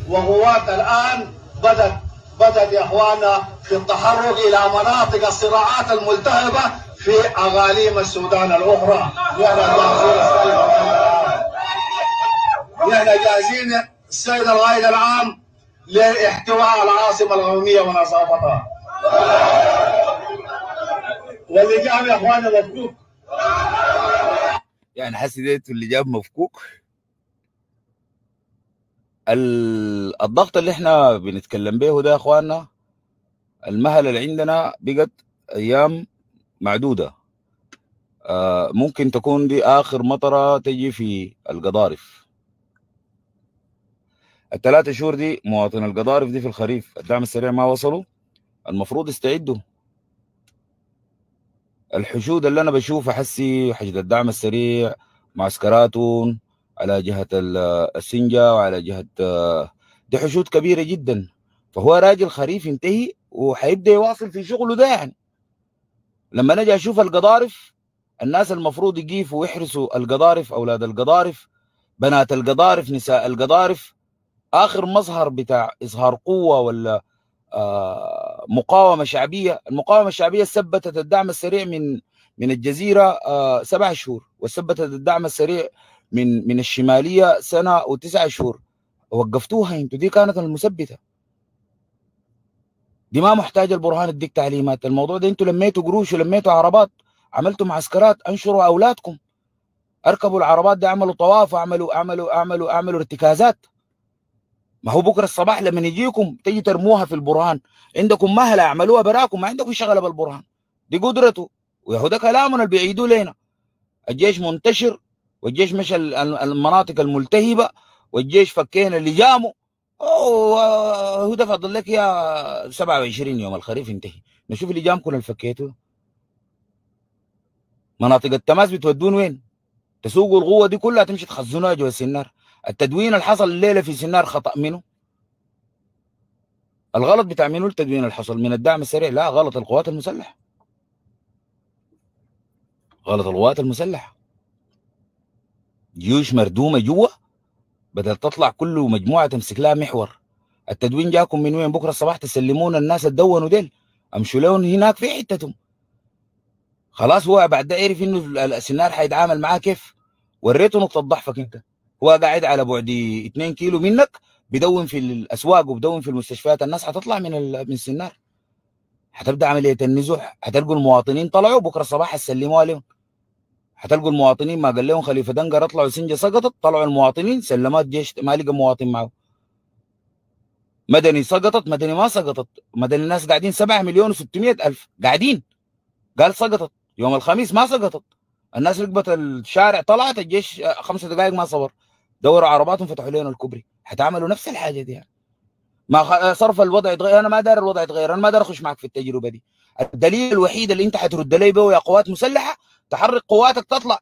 وقوات الآن بدت بدت يا اخوانا في التحرك الى مناطق الصراعات الملتهبه في اغاليم السودان الاخرى. احنا جاهزين السيد الرائد العام لاحتواء العاصمه القوميه ونصابتها. واللي جاب يا اخوانا مفكوك. يعني حسيت ديت اللي جاب مفكوك الضغط اللي احنا بنتكلم به ده يا اخواننا المهل اللي عندنا بقت ايام معدوده آه، ممكن تكون دي اخر مطره تجي في القضارف الثلاثة شهور دي مواطن القضارف دي في الخريف الدعم السريع ما وصلوا المفروض يستعدوا الحشود اللي انا بشوفها حسي حشد الدعم السريع معسكراتهم على جهة السنجة وعلى جهة دي حشود كبيرة جدا فهو راجل خريف ينتهي وحيبدا يواصل في شغله ده يعني لما نجي اشوف القضارف الناس المفروض يقيفوا ويحرسوا القضارف اولاد القضارف بنات القضارف نساء القضارف اخر مظهر بتاع اظهار قوه ولا آه مقاومه شعبيه المقاومه الشعبيه ثبتت الدعم السريع من من الجزيره آه سبع شهور وثبتت الدعم السريع من من الشماليه سنه وتسع شهور وقفتوها انتوا دي كانت المثبته دي ما محتاجه البرهان اديك تعليمات الموضوع ده انتوا لميتوا قروش ولميتوا عربات عملتوا معسكرات انشروا اولادكم اركبوا العربات دي عملوا طواف عملوا عملوا عملوا عملوا ارتكازات ما هو بكره الصباح لما يجيكم تيجي ترموها في البرهان عندكم مهله اعملوها براكم ما عندكم شغله بالبرهان دي قدرته ويهو ده كلامنا اللي بيعيدوه لنا الجيش منتشر والجيش مشى المناطق الملتهبه والجيش فكينا لجامه هو ده فضل لك يا 27 يوم الخريف انتهي نشوف لجامكم اللي فكيته مناطق التماس بتودون وين تسوقوا القوه دي كلها تمشي تخزنوها جوا السنار التدوين اللي حصل الليله في سنار خطا منه الغلط بتاع منه التدوين اللي حصل من الدعم السريع لا غلط القوات المسلحه غلط القوات المسلحه جيوش مردومه جوا بدل تطلع كل مجموعه تمسك لها محور التدوين جاكم من وين بكره الصباح تسلمون الناس تدونوا ديل امشوا لهم هناك في حتتهم خلاص هو بعد ده عرف انه السنار حيتعامل معاه كيف وريته نقطه ضعفك انت هو قاعد على بعد 2 كيلو منك بدون في الاسواق وبدون في المستشفيات الناس حتطلع من من السنار حتبدا عمليه النزوح حتلقوا المواطنين طلعوا بكره الصباح هتسلموا عليهم حتلقوا المواطنين ما قال لهم خليفه دنقر اطلعوا سنجه سقطت طلعوا المواطنين سلمات جيش ما لقى مواطن معه مدني سقطت مدني ما سقطت مدني الناس قاعدين 7 مليون و600 الف قاعدين قال سقطت يوم الخميس ما سقطت الناس ركبت الشارع طلعت الجيش خمسة دقائق ما صبر دوروا عرباتهم فتحوا لنا الكوبري هتعملوا نفس الحاجه دي يعني ما صرف الوضع يتغير انا ما دار الوضع يتغير انا ما دار اخش معك في التجربه دي الدليل الوحيد اللي انت حترد لي به يا قوات مسلحه تحرك قواتك تطلع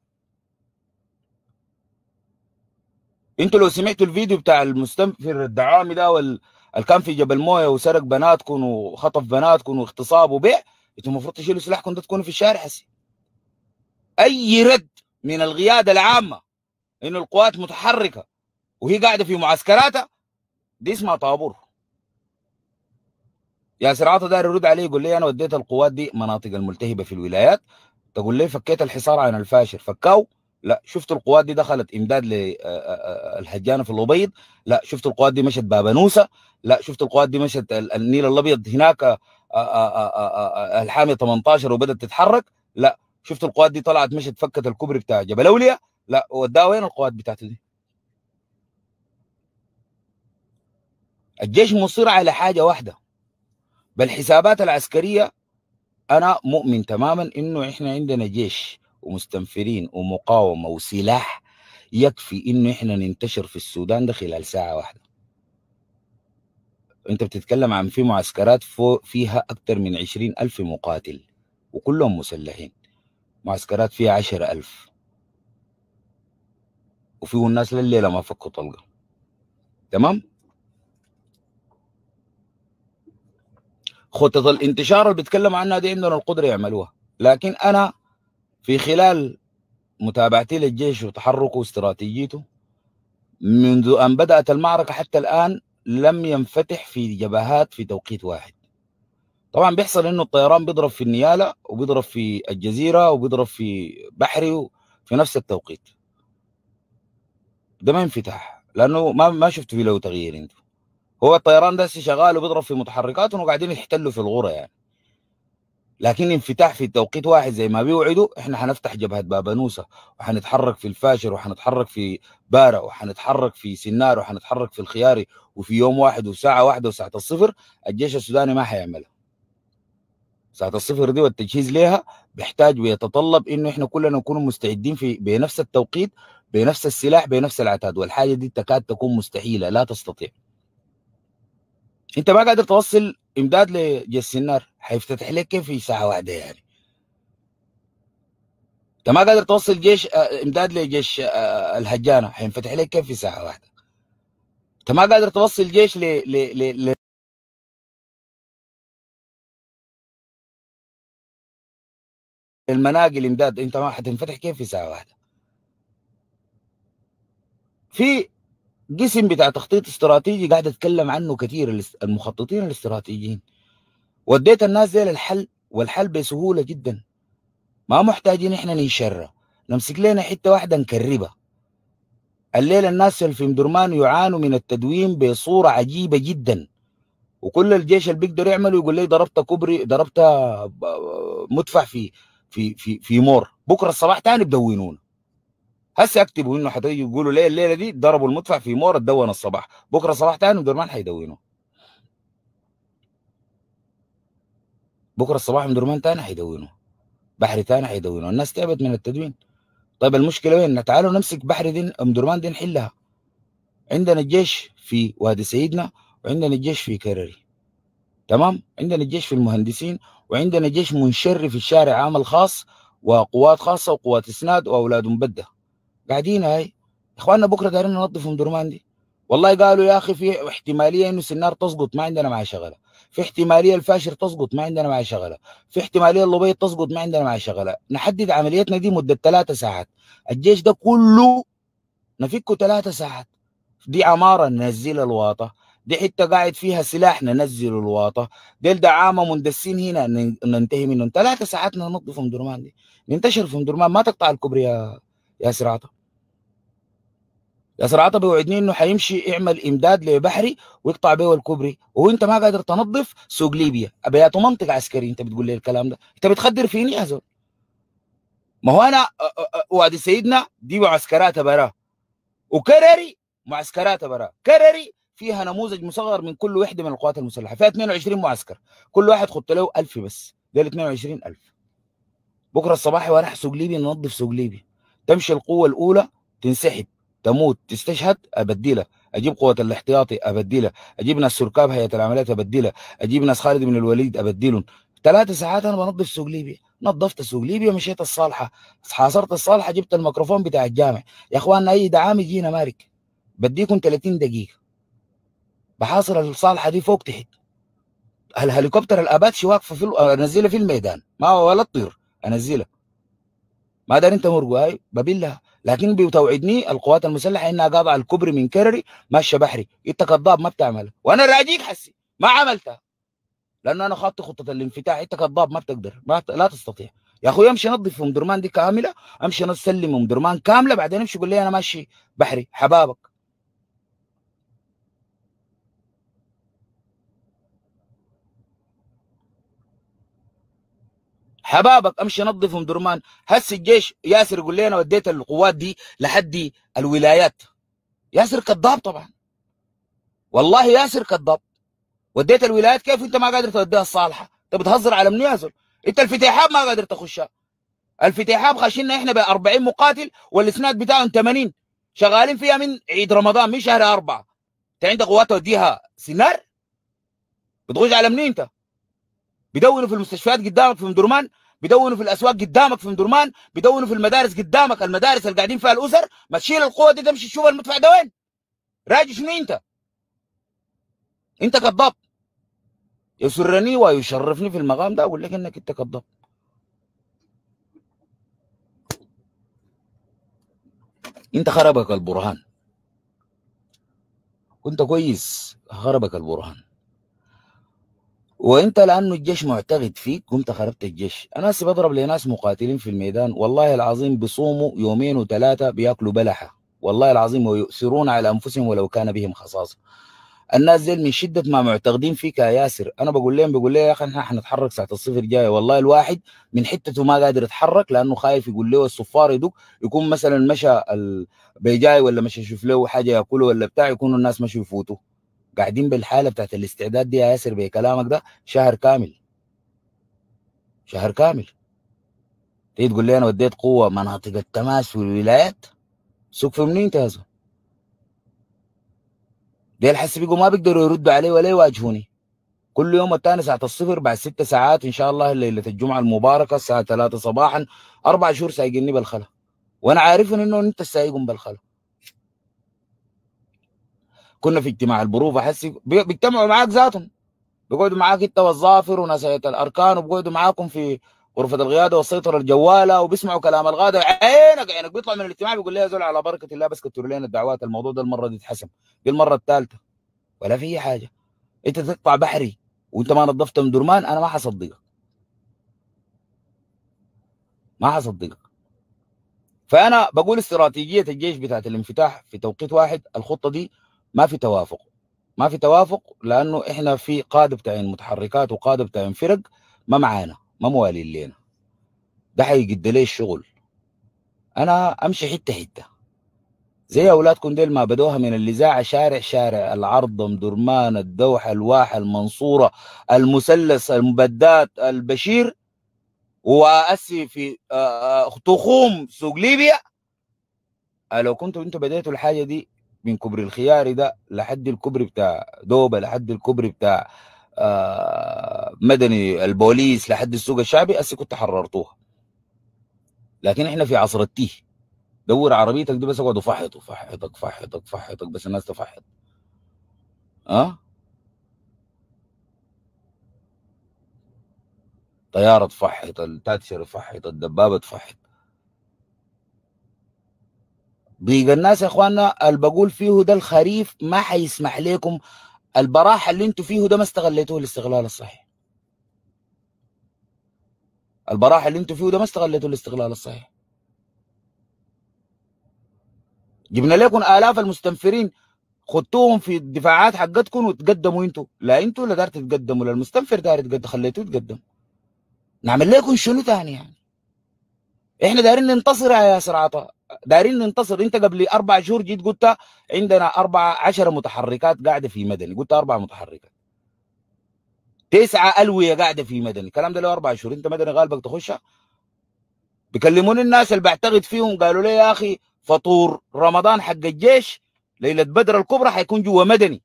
انتوا لو سمعتوا الفيديو بتاع المستنفر الدعامي ده وال اللي كان في جبل مويه وسرق بناتكم وخطف بناتكم واغتصاب وبيع انتوا المفروض تشيلوا سلاحكم ده تكونوا في الشارع هسي اي رد من القياده العامه انه القوات متحركه وهي قاعده في معسكراتها دي اسمها طابور ياسر عاطى داير يرد عليه يقول لي انا وديت القوات دي مناطق الملتهبه في الولايات تقول لي فكيت الحصار عن الفاشر فكاو لا شفت القوات دي دخلت امداد للهجانه في الابيض لا شفت القوات دي مشت بابانوسه لا شفت القوات دي مشت النيل الابيض هناك الحاميه 18 وبدات تتحرك لا شفت القوات دي طلعت مشت فكت الكوبري بتاع جبل اوليا لا وداه وين القوات بتاعته دي؟ الجيش مصر على حاجه واحده بالحسابات العسكريه انا مؤمن تماما انه احنا عندنا جيش ومستنفرين ومقاومه وسلاح يكفي انه احنا ننتشر في السودان ده خلال ساعه واحده انت بتتكلم عن في معسكرات فوق فيها اكثر من عشرين الف مقاتل وكلهم مسلحين معسكرات فيها عشر الف وفيه الناس لليله ما فكوا طلقه تمام خطط الانتشار اللي بيتكلم عنها دي عندنا القدره يعملوها لكن انا في خلال متابعتي للجيش وتحركه واستراتيجيته منذ ان بدات المعركه حتى الان لم ينفتح في جبهات في توقيت واحد طبعا بيحصل انه الطيران بيضرب في النياله وبيضرب في الجزيره وبيضرب في بحري في نفس التوقيت ده ما انفتاح لانه ما ما شفت فيه له تغيير انت هو الطيران ده شغال وبيضرب في متحركاتهم وقاعدين يحتلوا في الغرة يعني لكن انفتاح في توقيت واحد زي ما بيوعدوا احنا حنفتح جبهه بابانوسه وحنتحرك في الفاشر وحنتحرك في بارع وحنتحرك في سنار وحنتحرك في الخياري وفي يوم واحد وساعه واحده وساعه الصفر الجيش السوداني ما حيعملها. ساعه الصفر دي والتجهيز ليها بيحتاج ويتطلب انه احنا كلنا نكون مستعدين في بنفس التوقيت بنفس السلاح بنفس العتاد والحاجه دي تكاد تكون مستحيله لا تستطيع انت ما قادر توصل امداد لجيش النار حيفتتح لك كيف في ساعه واحده يعني انت ما قادر توصل جيش آه، امداد لجيش آه، آه، الهجانه حينفتح لك كيف في ساعه واحده انت ما قادر توصل جيش ل ل ل, ل... المناقل امداد انت ما حتنفتح كيف في ساعه واحده في قسم بتاع تخطيط استراتيجي قاعد اتكلم عنه كثير المخططين الاستراتيجيين وديت الناس ذي للحل والحل بسهوله جدا ما محتاجين احنا ننشر نمسك لنا حته واحده نكربها الليله الناس في مدرمان يعانوا من التدوين بصوره عجيبه جدا وكل الجيش اللي بيقدر يعمله يقول لي ضربت كوبري ضربت آه، مدفع في في في في مور بكره الصباح تاني بدونونا هسه اكتبوا انه حتيجوا يقولوا ليه الليله دي ضربوا المدفع في مورة دون الصباح بكره صباح تاني مدرمان حيدونه بكره الصباح مدرمان تاني حيدونه بحري تاني حيدونه الناس تعبت من التدوين طيب المشكله وين تعالوا نمسك بحري ام مدرمان دي نحلها عندنا الجيش في وادي سيدنا وعندنا الجيش في كرري تمام عندنا الجيش في المهندسين وعندنا جيش منشر في الشارع عام خاص وقوات خاصه وقوات اسناد واولاد مبده قاعدين هاي اخواننا بكره قاعدين ننظف ام درمان دي والله قالوا يا اخي في احتماليه انه سنار تسقط ما عندنا معها شغله في احتماليه الفاشر تسقط ما عندنا معها شغله في احتماليه اللوبي تسقط ما عندنا معها شغله نحدد عمليتنا دي مده ثلاثة ساعات الجيش ده كله نفكه ثلاثة ساعات دي عماره ننزل الواطه دي حته قاعد فيها سلاح ننزل الواطه ديل دعامه مندسين هنا ننتهي منهم ثلاثة ساعات ننظف ام درمان دي ننتشر في ام درمان ما تقطع الكوبري يا يا سراطه ياسر عطبي وعدني انه حيمشي يعمل امداد لبحري ويقطع بيه الكوبري وانت ما قادر تنظف سوق ليبيا ابياته منطق عسكري انت بتقول لي الكلام ده انت بتخدر فيني يا زول ما هو انا وادي سيدنا دي معسكرات براه وكرري معسكرات براه كرري فيها نموذج مصغر من كل وحده من القوات المسلحه فيها 22 معسكر كل واحد خدت له 1000 بس دول 22000 بكره الصباح وراح سوق ليبيا ننظف سوق ليبيا تمشي القوه الاولى تنسحب تموت تستشهد ابدلها اجيب قوه الاحتياطي ابدلها اجيب ناس سركاب هيئه العمليات ابدلها اجيب ناس خالد بن الوليد ابدلهم ثلاث ساعات انا بنظف سوق ليبيا نظفت سوق ليبيا مشيت الصالحه حاصرت الصالحه جبت الميكروفون بتاع الجامع يا اخواننا اي دعامه جينا مارك بديكم 30 دقيقه بحاصر الصالحه دي فوق تحت الهليكوبتر الاباتشي واقفه في انزلها في الميدان ما ولا تطير انزلها ما دار انت مرقوا هاي ببلها لكن بتوعدني القوات المسلحه انها قاطعه الكبري من كرري ماشيه بحري انت كذاب ما بتعملها وانا راجيك حسي ما عملتها لانه انا خاطي خطه الانفتاح انت كذاب ما بتقدر ما ت... لا تستطيع يا اخوي امشي نظف ام درمان دي كامله امشي نسلم ام درمان كامله بعدين امشي قول لي انا ماشي بحري حبابك حبابك امشي نظفهم درمان هسي الجيش ياسر يقول لي انا وديت القوات دي لحد الولايات ياسر كذاب طبعا والله ياسر كذاب وديت الولايات كيف انت ما قادر توديها الصالحه انت بتهزر على من ياسر انت الفتيحاب ما قادر تخشها الفتيحاب خشينا احنا ب 40 مقاتل والاسناد بتاعهم 80 شغالين فيها من عيد رمضان من شهر أربعة انت عندك قوات توديها سنار بتخش على منين انت بيدونوا في المستشفيات قدامك في مدرمان بيدونوا في الاسواق قدامك في مدرمان بيدونوا في المدارس قدامك المدارس اللي قاعدين فيها الاسر ما تشيل القوه دي تمشي تشوف المدفع ده وين راجل شنو انت انت كذاب يسرني ويشرفني في المقام ده اقول لك انك انت كذاب انت خربك البرهان كنت كويس خربك البرهان وانت لانه الجيش معتقد فيك قمت خربت الجيش انا سي بضرب لناس مقاتلين في الميدان والله العظيم بصوموا يومين وثلاثه بياكلوا بلحه والله العظيم ويؤثرون على انفسهم ولو كان بهم خصاصه الناس دي من شده ما معتقدين فيك يا ياسر انا بقول لهم بقول لهم يا اخي احنا حنتحرك ساعه الصفر جايه والله الواحد من حتته ما قادر يتحرك لانه خايف يقول له الصفار يدق يكون مثلا مشى بيجاي ولا مشى يشوف له حاجه ياكله ولا بتاع يكونوا الناس مشوا يفوتوا قاعدين بالحاله بتاعت الاستعداد دي يا ياسر بكلامك ده شهر كامل شهر كامل تيجي تقول لي انا وديت قوه مناطق التماس والولايات سوق في منين تهزم دي الحس بيقوا ما بيقدروا يردوا علي ولا يواجهوني كل يوم الثاني ساعة الصفر بعد ست ساعات إن شاء الله ليلة الجمعة المباركة الساعة 3 صباحا أربع شهور سايقني بالخلا وأنا عارف إنه أنت سايقهم بالخلا كنا في اجتماع البروفه حسي بيجتمعوا معاك ذاتهم بيقعدوا معاك انت والظافر وناس الاركان وبيقعدوا معاكم في غرفه القياده والسيطره الجواله وبيسمعوا كلام الغاده عينك عينك بيطلع من الاجتماع بيقول لي يا زول على بركه الله بس كتروا لنا الدعوات الموضوع ده المره دي اتحسم دي المره الثالثه ولا في حاجه انت تقطع بحري وانت ما نظفت من درمان انا ما حصدقك ما حصدقك فانا بقول استراتيجيه الجيش بتاعت الانفتاح في توقيت واحد الخطه دي ما في توافق ما في توافق لانه احنا في قاده بتاعين متحركات وقاده بتاعين فرق ما معانا ما موالين لينا ده حيجد لي الشغل انا امشي حته حته زي اولادكم ديل ما بدوها من الاذاعه شارع شارع العرضم درمان الدوحه الواحه المنصوره المثلث المبدات البشير واسي في آه، آه، تخوم سوق ليبيا لو كنتوا انتوا بديتوا الحاجه دي من كوبري الخياري ده لحد الكوبري بتاع دوبه لحد الكوبري بتاع آه مدني البوليس لحد السوق الشعبي أسي كنت حررتوها لكن احنا في عصر التيه دور عربيتك دي بس اقعد وفحط وفحطك فحطك فحطك بس الناس تفحط اه طيارة تفحط التاتشر تفحط الدبابة تفحط بيجي الناس يا اخوانا اللي بقول فيه ده الخريف ما حيسمح لكم البراحه اللي انتوا فيه ده ما استغليتوه الاستغلال الصحيح البراحه اللي انتوا فيه ده ما استغليتوه الاستغلال الصحيح جبنا لكم الاف المستنفرين خدتوهم في الدفاعات حقتكم وتقدموا انتوا لا انتوا لا دار تتقدموا لا المستنفر دار يتقدم خليتوه يتقدم نعمل لكم شنو ثاني يعني احنا دارين ننتصر يا ياسر عطاء دايرين ننتصر انت قبل اربع شهور جيت قلت عندنا اربع عشر متحركات قاعده في مدني قلت اربع متحركات تسعه الويه قاعده في مدني الكلام ده له اربع شهور انت مدني غالبك تخشها بيكلموني الناس اللي بعتقد فيهم قالوا لي يا اخي فطور رمضان حق الجيش ليله بدر الكبرى حيكون جوا مدني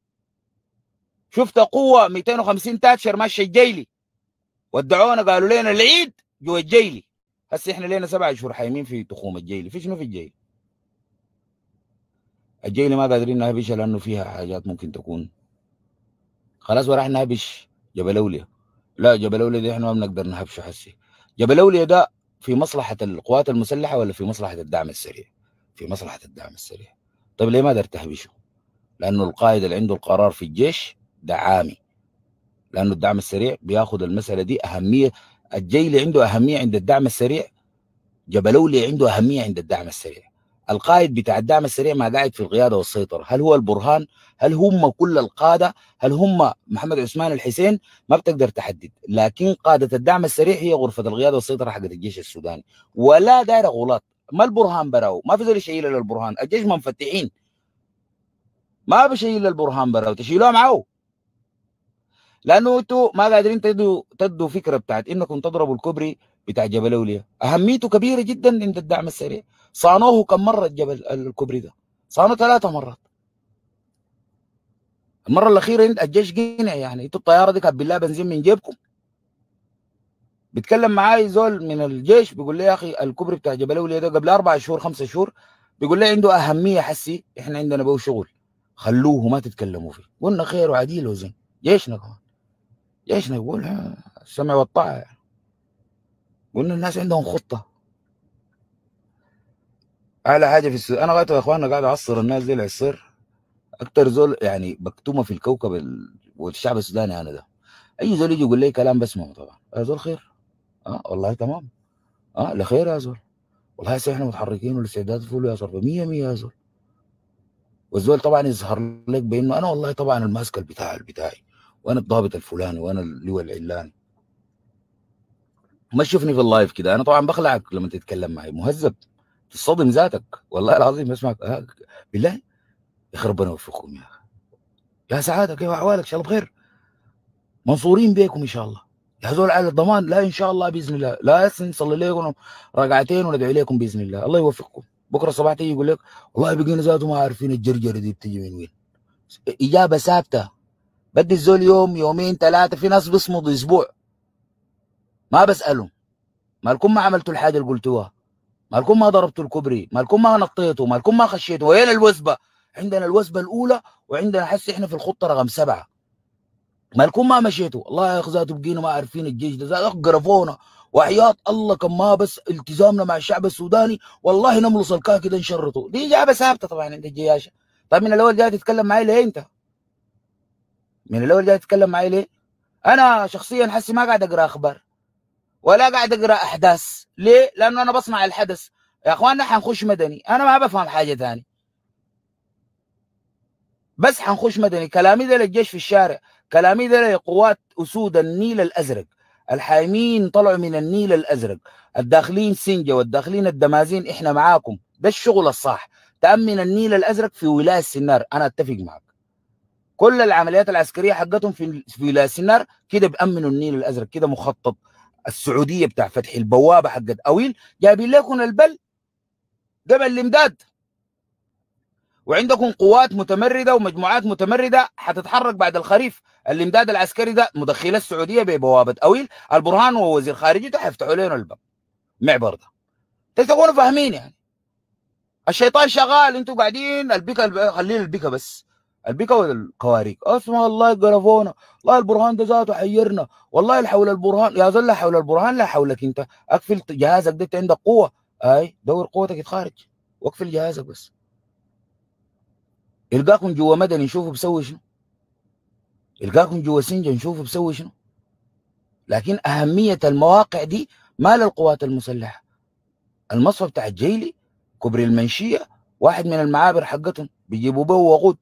شفت قوه 250 تاتشر ماشيه الجيلي ودعونا قالوا لنا العيد جوا الجيلي هسه احنا لينا سبع شهور حايمين في تخوم الجيلي في شنو في الجيل؟ الجيلي ما قادرين نهبشها لانه فيها حاجات ممكن تكون خلاص وراح نهبش جبل اولياء لا جبل اولياء احنا ما بنقدر نهبشه هسه جبل اولياء ده في مصلحه القوات المسلحه ولا في مصلحه الدعم السريع؟ في مصلحه الدعم السريع طيب ليه ما قدر تهبشه؟ لانه القائد اللي عنده القرار في الجيش ده عامي لانه الدعم السريع بياخذ المساله دي اهميه الجيلي عنده اهميه عند الدعم السريع جبلولي عنده اهميه عند الدعم السريع القائد بتاع الدعم السريع ما قاعد في القياده والسيطره هل هو البرهان هل هم كل القاده هل هم محمد عثمان الحسين ما بتقدر تحدد لكن قاده الدعم السريع هي غرفه القياده والسيطره حقت الجيش السوداني ولا دائرة غلط ما البرهان براو ما في زول شيء البرهان الجيش منفتحين ما بشيل البرهان براو تشيلوها معه لانه انتوا ما قادرين تدوا تدوا فكره بتاعت انكم تضربوا الكوبري بتاع جبل اولياء اهميته كبيره جدا عند الدعم السريع صانوه كم مره الجبل الكوبري ده صانوه ثلاثه مرات المره الاخيره الجيش قنع يعني انتوا الطياره دي كانت بالله بنزين من جيبكم بيتكلم معاي زول من الجيش بيقول لي يا اخي الكوبري بتاع جبل اولياء ده قبل اربع شهور خمسة شهور بيقول لي عنده اهميه حسي احنا عندنا بو شغل خلوه ما تتكلموا فيه قلنا خير وعديل وزين جيشنا كمان ايش نقول السمع والطاعه قلنا الناس عندهم خطه اعلى حاجه في السودان انا غايته يا اخوانا قاعد اعصر الناس دي العصير اكتر زول يعني بكتومه في الكوكب ال... والشعب السوداني انا ده اي زول يجي يقول لي كلام بسمعه طبعا يا زول خير اه والله تمام اه لخير يا زول والله هسه احنا متحركين والاستعداد فول يا زول 100 100 يا زول والزول طبعا يظهر لك بانه انا والله طبعا الماسك البتاع بتاعي وانا الضابط الفلاني وانا اللواء العلاني ما تشوفني في اللايف كده انا طبعا بخلعك لما تتكلم معي مهذب تصطدم ذاتك والله العظيم بسمعك آه. بالله يا اخي ربنا يوفقكم يا اخي يا سعاده كيف احوالك ان شاء الله بخير منصورين بيكم ان شاء الله يا زول على الضمان لا ان شاء الله باذن الله لا نصلي لكم ركعتين وندعي لكم باذن الله الله يوفقكم بكره الصباح تيجي يقول لك والله بقينا ذاته ما عارفين الجرجره دي بتيجي من وين اجابه ثابته بدي الزول يوم يومين ثلاثه في ناس بيصمدوا اسبوع ما بسالهم مالكم ما عملتوا الحاجه اللي قلتوها مالكم ما ضربتوا الكوبري مالكم ما نطيتوا مالكم ما خشيتوا وين الوثبه عندنا الوثبه الاولى وعندنا حس احنا في الخطه رقم سبعه مالكم ما مشيتوا الله يا اخي بقينا ما عارفين الجيش ده ذاته قرفونا وحيات الله كم ما بس التزامنا مع الشعب السوداني والله نملص الكاكي ده نشرطه دي اجابه ثابته طبعا عند الجياشه طيب من الاول جاي تتكلم معي ليه انت من الاول جاي تتكلم معي ليه؟ انا شخصيا حسي ما قاعد اقرا اخبار ولا قاعد اقرا احداث ليه؟ لانه انا بصنع الحدث يا اخواننا حنخش مدني انا ما بفهم حاجه ثانيه بس حنخش مدني كلامي ده للجيش في الشارع كلامي ده لقوات اسود النيل الازرق الحايمين طلعوا من النيل الازرق الداخلين سنجة والداخلين الدمازين احنا معاكم ده الشغل الصح تامن النيل الازرق في ولايه سنار انا اتفق معك كل العمليات العسكريه حقتهم في في لاسنار كده بامنوا النيل الازرق كده مخطط السعوديه بتاع فتح البوابه حقت اويل جايبين لكم البل قبل الامداد وعندكم قوات متمرده ومجموعات متمرده حتتحرك بعد الخريف الامداد العسكري ده مدخله السعوديه ببوابه اويل البرهان ووزير خارجيته حيفتحوا لنا الباب معبر ده تكونوا فاهمين يعني الشيطان شغال انتوا قاعدين البيكا خلينا البيكا بس البيكا ولا اسمع الله الجرافونا والله البرهان ده ذاته حيرنا والله حول البرهان يا لا حول البرهان لا حولك انت اقفل جهازك ده انت عندك قوه اي دور قوتك يتخارج واقفل جهازك بس القاكم جوا مدني نشوفه بسوي شنو القاكم جوا سنجا نشوفه بسوي شنو لكن أهمية المواقع دي ما للقوات المسلحة المصفى بتاع الجيلي كبر المنشية واحد من المعابر حقتهم بيجيبوا به وقود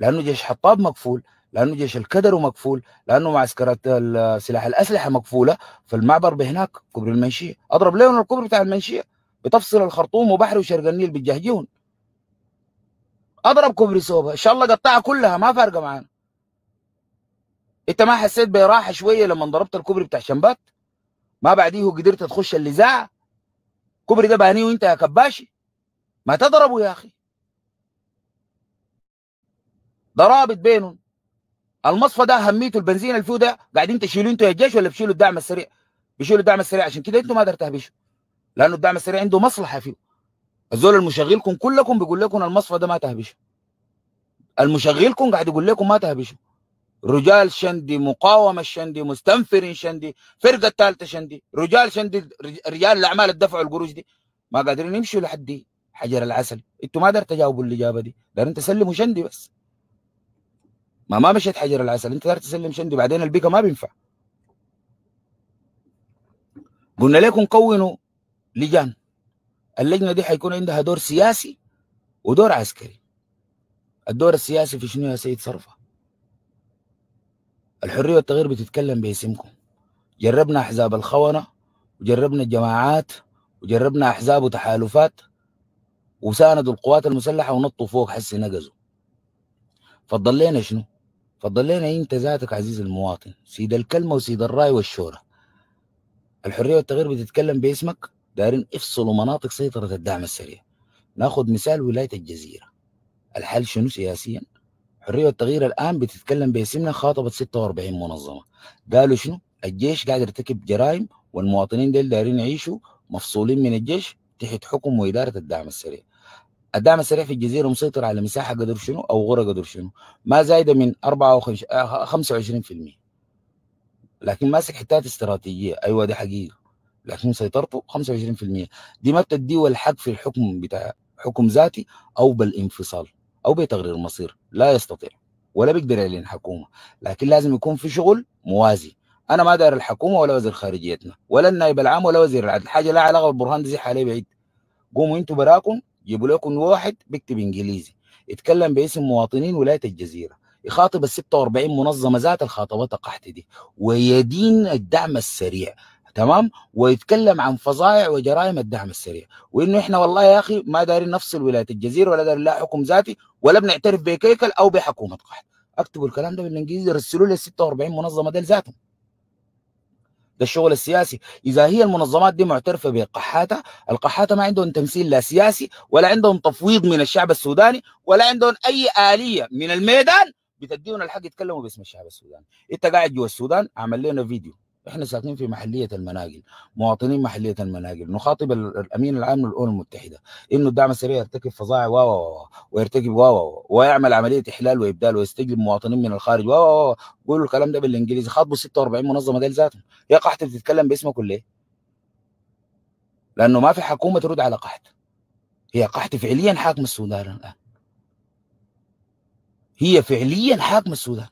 لانه جيش حطاب مقفول لانه جيش الكدر مقفول لانه معسكرات سلاح الاسلحه مقفوله فالمعبر بهناك كبر المنشيه اضرب لهم الكبر بتاع المنشيه بتفصل الخرطوم وبحر وشرق النيل بالجهجون اضرب كوبري سوبا ان شاء الله قطعها كلها ما فارقه معانا انت ما حسيت براحه شويه لما ضربت الكوبري بتاع شمبات ما بعديه قدرت تخش الاذاعه كوبري ده بانيه وانت يا كباشي ما تضربه يا اخي ده رابط بينهم المصفى ده اهميته البنزين اللي فيه ده قاعدين تشيلوا انتوا يا جيش ولا بتشيلوا الدعم السريع؟ بيشيلوا الدعم السريع عشان كده انتوا ما قدرتوا تهبشوا لانه الدعم السريع عنده مصلحه فيه الزول المشغلكم كلكم بيقول لكم المصفى ده ما تهبشوا المشغلكم قاعد يقول لكم ما تهبشوا رجال شندي مقاومه شندي مستنفرين شندي فرقه الثالثه شندي رجال شندي رجال الاعمال الدفع القروش دي ما قادرين يمشوا لحد دي حجر العسل انتوا ما قدرتوا تجاوبوا الاجابه دي دارين تسلموا شندي بس ما ما مشيت حجر العسل انت تقدر تسلم شندي بعدين البيكا ما بينفع قلنا لكم كونوا لجان اللجنه دي حيكون عندها دور سياسي ودور عسكري الدور السياسي في شنو يا سيد صرفه الحريه والتغيير بتتكلم باسمكم جربنا احزاب الخونه وجربنا الجماعات وجربنا احزاب وتحالفات وساندوا القوات المسلحه ونطوا فوق حسي نقزوا فضلينا شنو فضل لنا انت ذاتك عزيز المواطن سيد الكلمه وسيد الراي والشورى الحريه والتغيير بتتكلم باسمك دارين افصلوا مناطق سيطره الدعم السريع ناخذ مثال ولايه الجزيره الحل شنو سياسيا الحريه والتغيير الان بتتكلم باسمنا خاطبت 46 منظمه قالوا شنو الجيش قاعد يرتكب جرائم والمواطنين ديل دايرين يعيشوا مفصولين من الجيش تحت حكم واداره الدعم السريع الدعم السريع في الجزيره مسيطر على مساحه قدر شنو او غره قدر شنو ما زايده من 4 و25% آه، لكن ماسك حتات استراتيجيه ايوه دي حقيقه لكن سيطرته 25% دي ما بتديه الحق في الحكم بتاع حكم ذاتي او بالانفصال او بتغيير المصير لا يستطيع ولا بيقدر يعلن حكومه لكن لازم يكون في شغل موازي انا ما داير الحكومه ولا وزير خارجيتنا ولا النائب العام ولا وزير العدل حاجه لا علاقه بالبرهان ده زي حالي بعيد قوموا انتوا براكم جيبوا لكم واحد بيكتب انجليزي يتكلم باسم مواطنين ولايه الجزيره يخاطب ال 46 منظمه ذات الخطابات القحط دي ويدين الدعم السريع تمام ويتكلم عن فظائع وجرائم الدعم السريع وانه احنا والله يا اخي ما دارين نفصل ولايه الجزيره ولا دارين لا حكم ذاتي ولا بنعترف بكيكل او بحكومه قحط اكتبوا الكلام ده بالانجليزي رسلوه لل 46 منظمه ديل ذاتهم ده الشغل السياسي اذا هي المنظمات دي معترفه بقحاتها القحاته ما عندهم تمثيل لا سياسي ولا عندهم تفويض من الشعب السوداني ولا عندهم اي اليه من الميدان بتديهم الحق يتكلموا باسم الشعب السوداني انت قاعد جوا السودان عمل لنا فيديو احنا ساكنين في محليه المناقل مواطنين محليه المناقل نخاطب الامين العام للامم المتحده انه الدعم السريع يرتكب فظائع و و و ويرتكب و ويعمل عمليه احلال وابدال ويستجلب مواطنين من الخارج و قولوا الكلام ده بالانجليزي خاطبوا 46 منظمه ديل ذاتهم يا قحط بتتكلم باسمك ولا ايه؟ لانه ما في حكومه ترد على قحط هي قحط فعليا حاكم السودان الان هي فعليا حاكم السودان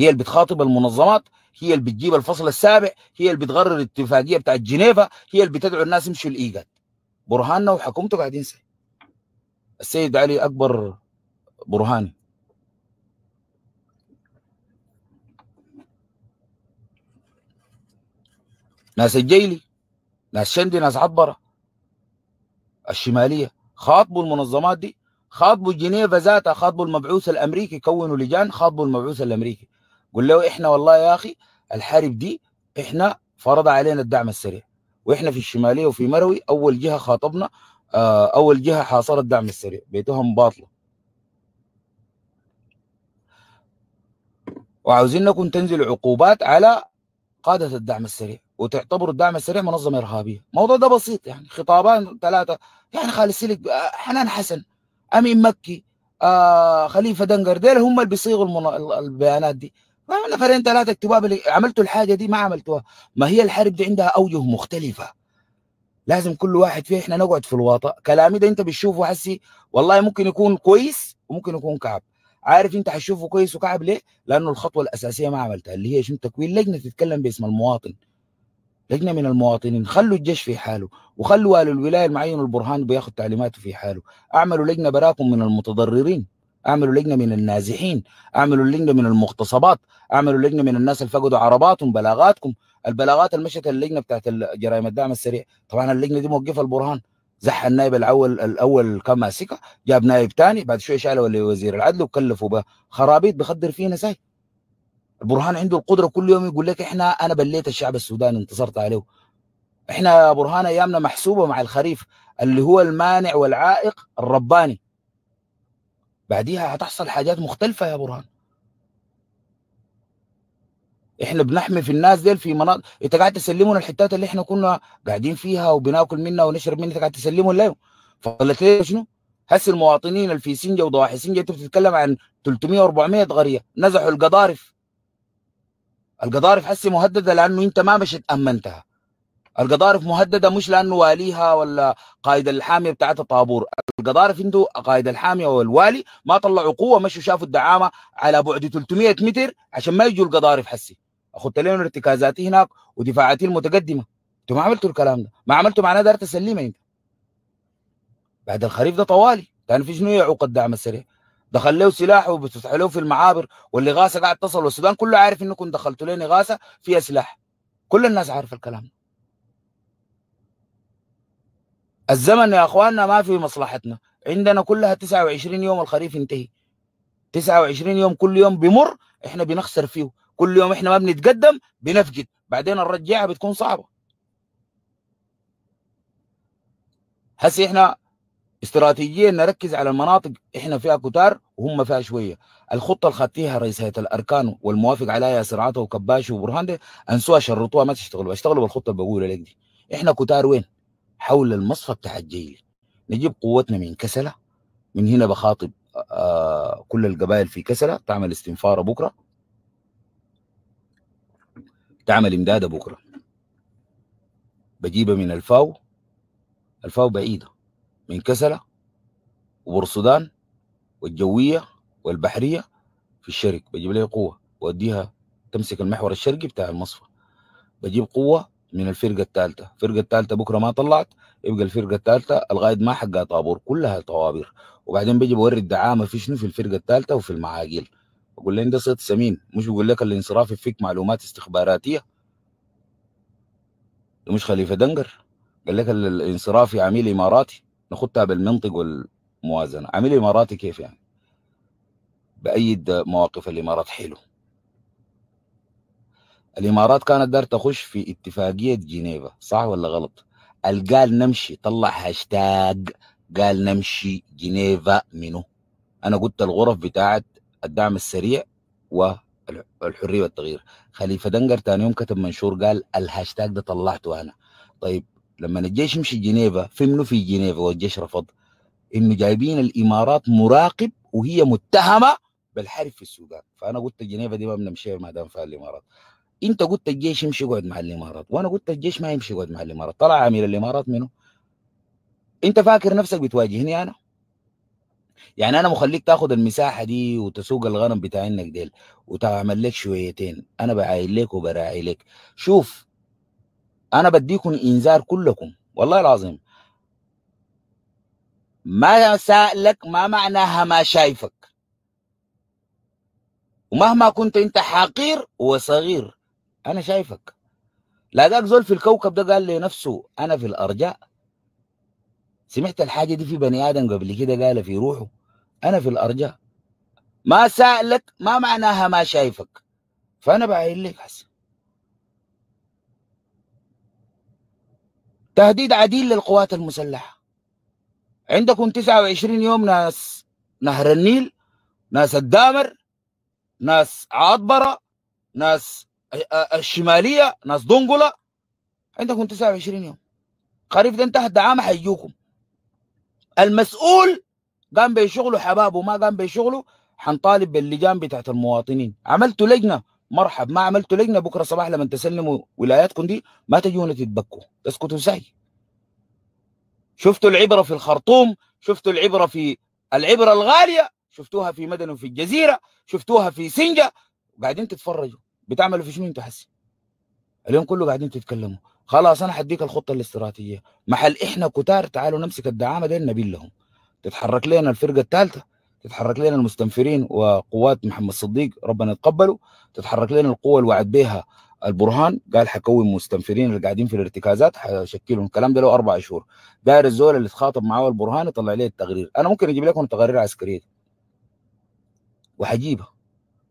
هي اللي بتخاطب المنظمات هي اللي بتجيب الفصل السابع هي اللي بتغرر الاتفاقيه بتاعت جنيفا هي اللي بتدعو الناس يمشوا الايجاد برهاننا وحكومته قاعدين سي السيد علي اكبر برهاني ناس الجيلي ناس شندي ناس عبره الشماليه خاطبوا المنظمات دي خاطبوا جنيفا ذاتها خاطبوا المبعوث الامريكي كونوا لجان خاطبوا المبعوث الامريكي قول له احنا والله يا اخي الحرب دي احنا فرض علينا الدعم السريع واحنا في الشماليه وفي مروي اول جهه خاطبنا آه، اول جهه حاصرت الدعم السريع بيتهم باطله وعاوزينكم تنزلوا عقوبات على قاده الدعم السريع وتعتبروا الدعم السريع منظمه ارهابيه الموضوع ده بسيط يعني خطابان ثلاثه يعني خالد سلك آه، حنان حسن امين مكي آه خليفه دنقر ديل هم اللي بيصيغوا البيانات دي ما عملنا فرعين ثلاثه اكتبوا عملتوا الحاجه دي ما عملتوها ما هي الحرب دي عندها اوجه مختلفه لازم كل واحد فيه احنا نقعد في الواطه كلامي ده انت بتشوفه حسي والله ممكن يكون كويس وممكن يكون كعب عارف انت هتشوفه كويس وكعب ليه لانه الخطوه الاساسيه ما عملتها اللي هي شنو تكوين لجنه تتكلم باسم المواطن لجنه من المواطنين خلوا الجيش في حاله وخلوا الولايه المعين البرهان بياخذ تعليماته في حاله اعملوا لجنه براكم من المتضررين اعملوا لجنه من النازحين اعملوا لجنه من المغتصبات اعملوا لجنه من الناس اللي فقدوا عرباتهم بلاغاتكم البلاغات اللي مشت اللجنه بتاعت جرائم الدعم السريع طبعا اللجنه دي موقفه البرهان زح النائب الاول الاول كان ماسكها جاب نائب ثاني بعد شويه شالوا لوزير العدل وكلفوا بخرابيط بخدر فينا ساي البرهان عنده القدره كل يوم يقول لك احنا انا بليت الشعب السوداني انتصرت عليه احنا برهان ايامنا محسوبه مع الخريف اللي هو المانع والعائق الرباني بعديها هتحصل حاجات مختلفه يا برهان احنا بنحمي في الناس ديل في مناطق انت قاعد تسلمنا الحتات اللي احنا كنا قاعدين فيها وبناكل منها ونشرب منها انت قاعد تسلمهم ليه فضلت ليه شنو؟ هسه المواطنين اللي في سنجه وضواحي سنجه انت بتتكلم عن 300 400 غريه نزحوا القضارف القضارف هسه مهدده لانه انت ما مشيت امنتها القضارف مهدده مش لانه واليها ولا قائد الحاميه بتاعتها طابور القضارف عنده قائد الحاميه والوالي ما طلعوا قوه مشوا شافوا الدعامه على بعد 300 متر عشان ما يجوا القضارف حسي اخذت لهم ارتكازاتي هناك ودفاعاتي المتقدمه انتوا ما عملتوا الكلام ده ما عملتوا معناه دار تسليمه انت بعد الخريف ده طوالي كان في شنو يعوق الدعم السريع دخل له سلاح وبتفتح له في المعابر والإغاثة قاعد تصل والسودان كله عارف انكم دخلتوا لنا إغاثة فيها سلاح كل الناس عارفه الكلام ده الزمن يا اخواننا ما في مصلحتنا عندنا كلها 29 يوم الخريف ينتهي 29 يوم كل يوم بمر احنا بنخسر فيه كل يوم احنا ما بنتقدم بنفقد بعدين الرجعه بتكون صعبه هسه احنا استراتيجيا نركز على المناطق احنا فيها كتار وهم فيها شويه الخطه اللي خدتيها رئيس هيئه الاركان والموافق عليها سرعته وكباشه وبرهان ده انسوها شرطوها ما تشتغلوا اشتغلوا بالخطه اللي بقولها لك دي احنا كتار وين حول المصفى بتاع الجيل نجيب قوتنا من كسلة من هنا بخاطب آه كل القبائل في كسلة تعمل استنفارة بكرة تعمل إمدادة بكرة بجيبها من الفاو الفاو بعيدة من كسلة وبورسودان والجوية والبحرية في الشرق بجيب لها قوة وأديها تمسك المحور الشرقي بتاع المصفى بجيب قوة من الفرقه الثالثه الفرقه الثالثه بكره ما طلعت يبقى الفرقه الثالثه الغايد ما حقها طابور كلها طوابير وبعدين بيجي بوري الدعامه في شنو في الفرقه الثالثه وفي المعاقيل بقول له انت صيت سمين مش بقول لك الانصراف فيك معلومات استخباراتيه ده مش خليفه دنقر قال لك الانصراف عميل اماراتي ناخدها بالمنطق والموازنه عميل اماراتي كيف يعني بايد مواقف الامارات حلو الامارات كانت دار تخش في اتفاقيه جنيفا صح ولا غلط قال نمشي طلع هاشتاج قال نمشي جنيفا منه انا قلت الغرف بتاعت الدعم السريع والحريه والتغيير خليفه دنقر ثاني يوم كتب منشور قال الهاشتاج ده طلعته انا طيب لما الجيش يمشي جنيفا في منه في جنيفا والجيش رفض انه جايبين الامارات مراقب وهي متهمه بالحرب في السودان فانا قلت جنيفا دي ما بنمشيها ما دام فيها الامارات انت قلت الجيش يمشي يقعد مع الامارات وانا قلت الجيش ما يمشي يقعد مع الامارات طلع امير الامارات منه انت فاكر نفسك بتواجهني انا يعني انا مخليك تاخد المساحه دي وتسوق الغنم بتاع انك ديل وتعمل لك شويتين انا بعايل لك وبراعي لك شوف انا بديكم انذار كلكم والله العظيم ما سألك ما معناها ما شايفك ومهما كنت انت حقير وصغير انا شايفك لا ذاك زول في الكوكب ده قال لنفسه انا في الارجاء سمعت الحاجه دي في بني ادم قبل كده قال في روحه انا في الارجاء ما سالك ما معناها ما شايفك فانا بعين لك حسن تهديد عديل للقوات المسلحه عندكم 29 يوم ناس نهر النيل ناس الدامر ناس عطبره ناس الشماليه ناس دونجولا عندكم 29 يوم خريف ده انتهى الدعامه حيجوكم المسؤول قام بشغله حبابه ما قام بشغله حنطالب باللجان بتاعت المواطنين عملتوا لجنه مرحب ما عملتوا لجنه بكره صباح لما تسلموا ولاياتكم دي ما تجونا تتبكوا تسكتوا زي شفتوا العبره في الخرطوم شفتوا العبره في العبره الغاليه شفتوها في مدن وفي الجزيره شفتوها في سنجا قاعدين تتفرجوا بتعملوا في شنو انتوا حسي اليوم كله قاعدين تتكلموا خلاص انا حديك الخطه الاستراتيجيه محل احنا كتار تعالوا نمسك الدعامه دي نبيل لهم تتحرك لنا الفرقه الثالثه تتحرك لنا المستنفرين وقوات محمد صديق ربنا يتقبله تتحرك لنا القوه اللي وعد بها البرهان قال حكون مستنفرين اللي قاعدين في الارتكازات حشكلهم الكلام ده له اربع شهور داير الزول اللي تخاطب معاه البرهان يطلع لي التقرير انا ممكن اجيب لكم تقارير عسكريه وحجيبها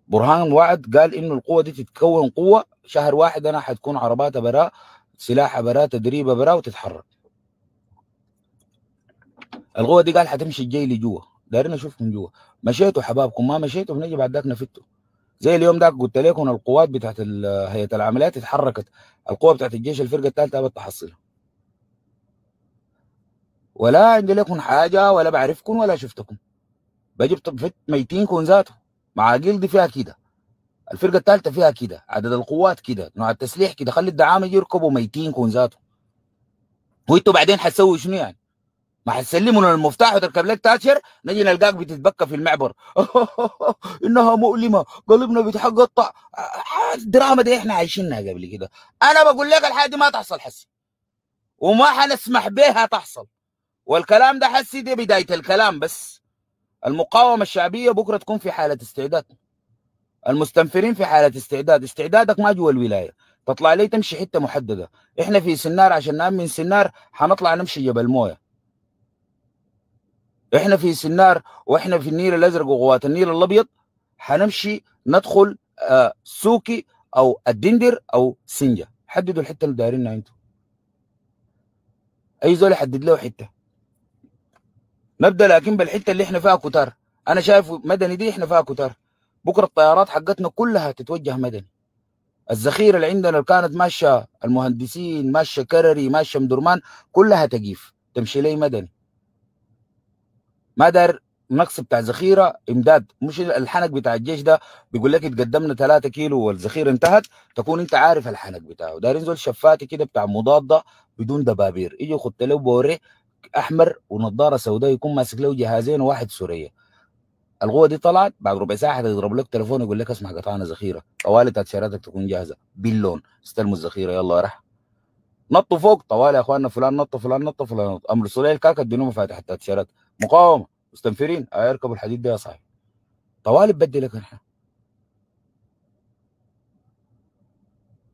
برهان وعد قال انه القوه دي تتكون قوه شهر واحد انا حتكون عربات براء سلاح براء تدريب براء وتتحرك القوه دي قال حتمشي الجي لجوا دايرين اشوفكم جوا مشيتوا حبابكم ما مشيتوا بنجي بعد ذاك نفتوا زي اليوم ذاك قلت لكم القوات بتاعت هيئه العمليات اتحركت القوه بتاعت الجيش الفرقه الثالثه ابد تحصلها ولا عندي لكم حاجه ولا بعرفكم ولا شفتكم بجيب ميتينكم ذاته مع جلد فيها كده الفرقه الثالثه فيها كده عدد القوات كده نوع التسليح كده خلي الدعامه يركبوا ميتين كون ذاته وانتوا بعدين حتسوي شنو يعني؟ ما حتسلموا لنا المفتاح وتركب لك تاتشر نجي نلقاك بتتبكى في المعبر انها مؤلمه قلبنا بيتقطع الدراما دي احنا عايشينها قبل كده انا بقول لك الحاجه دي ما تحصل حسي وما حنسمح بها تحصل والكلام ده حسي دي بدايه الكلام بس المقاومه الشعبيه بكره تكون في حاله استعداد المستنفرين في حاله استعداد استعدادك ما جوا الولايه تطلع لي تمشي حته محدده احنا في سنار عشان نام من سنار حنطلع نمشي جبل مويه احنا في سنار واحنا في النيل الازرق وغوات النيل الابيض حنمشي ندخل آه سوكي او الدندر او سنجا حددوا الحته اللي دايرينها انتم اي زول يحدد له حته نبدا لكن بالحته اللي احنا فيها كتار انا شايف مدني دي احنا فيها كتار بكره الطيارات حقتنا كلها تتوجه مدني الذخيره اللي عندنا اللي كانت ماشيه المهندسين ماشيه كرري ماشيه مدرمان كلها تجيف تمشي لي مدني ما دار نقص بتاع ذخيره امداد مش الحنك بتاع الجيش ده بيقول لك اتقدمنا 3 كيلو والذخيره انتهت تكون انت عارف الحنك بتاعه دار زول شفاتي كده بتاع مضاده بدون دبابير يجي خدت له بوري احمر ونظاره سوداء يكون ماسك له جهازين وواحد سوريه القوه دي طلعت بعد ربع ساعه يضرب لك تليفون يقول لك اسمع قطعنا ذخيره طوالي تاشيراتك تكون جاهزه باللون استلموا الذخيره يلا رح نطوا فوق طوالي يا اخواننا فلان نطوا فلان نطوا فلان نطوا امر سوريا الكاكا ادوا مفاتيح التاشيرات مقاومه مستنفرين اركبوا آه، الحديد ده يا صاحبي طوالي بدي لك نحن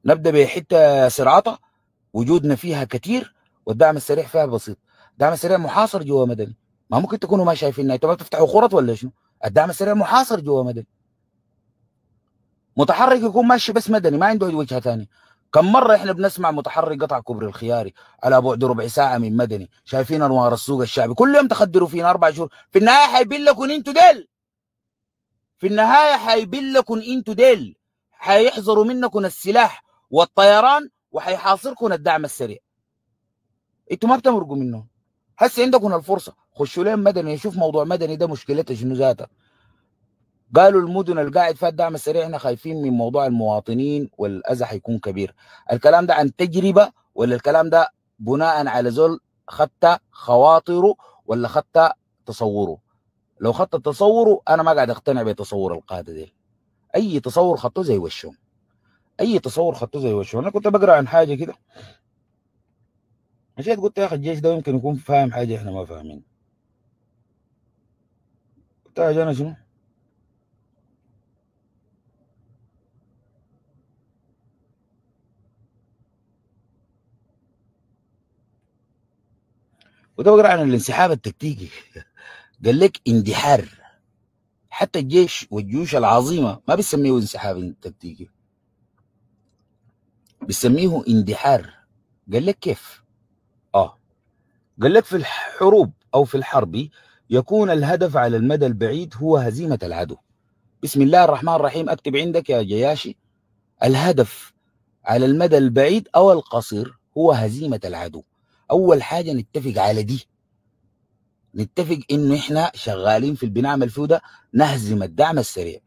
نبدا بحته سرعتها وجودنا فيها كثير والدعم السريع فيها بسيط الدعم السريع محاصر جوا مدني ما ممكن تكونوا ما شايفين انتوا ما بتفتحوا خرط ولا شنو الدعم السريع محاصر جوا مدني متحرك يكون ماشي بس مدني ما عنده وجهه ثانيه كم مرة احنا بنسمع متحرك قطع كوبري الخياري على بعد ربع ساعة من مدني، شايفين انوار السوق الشعبي، كل يوم تخدروا فينا أربع شهور، في النهاية لكم انتوا ديل. في النهاية لكم انتوا ديل، حيحظروا منكم السلاح والطيران وحيحاصركم الدعم السريع. انتوا ما بتمرقوا منهم. هسه عندكم الفرصه خشوا لين مدني نشوف موضوع مدني ده مشكلته شنو ذاتها قالوا المدن القاعد فيها الدعم السريع احنا خايفين من موضوع المواطنين والاذى حيكون كبير الكلام ده عن تجربه ولا الكلام ده بناء على زول خدت خواطره ولا خدت تصوره لو خدت تصوره انا ما قاعد اقتنع بتصور القاده دي اي تصور خطه زي وشهم اي تصور خطه زي وشهم انا كنت بقرا عن حاجه كده عشان قلت يا اخي الجيش ده يمكن يكون فاهم حاجه احنا ما فاهمين قلت انا شنو وده بقرا عن الانسحاب التكتيكي قال لك اندحار حتى الجيش والجيوش العظيمه ما بيسميه انسحاب تكتيكي بيسميه اندحار قال لك كيف قال لك في الحروب أو في الحرب يكون الهدف على المدى البعيد هو هزيمة العدو بسم الله الرحمن الرحيم أكتب عندك يا جياشي الهدف على المدى البعيد أو القصير هو هزيمة العدو أول حاجة نتفق على دي نتفق إنه إحنا شغالين في البناء الفودة نهزم الدعم السريع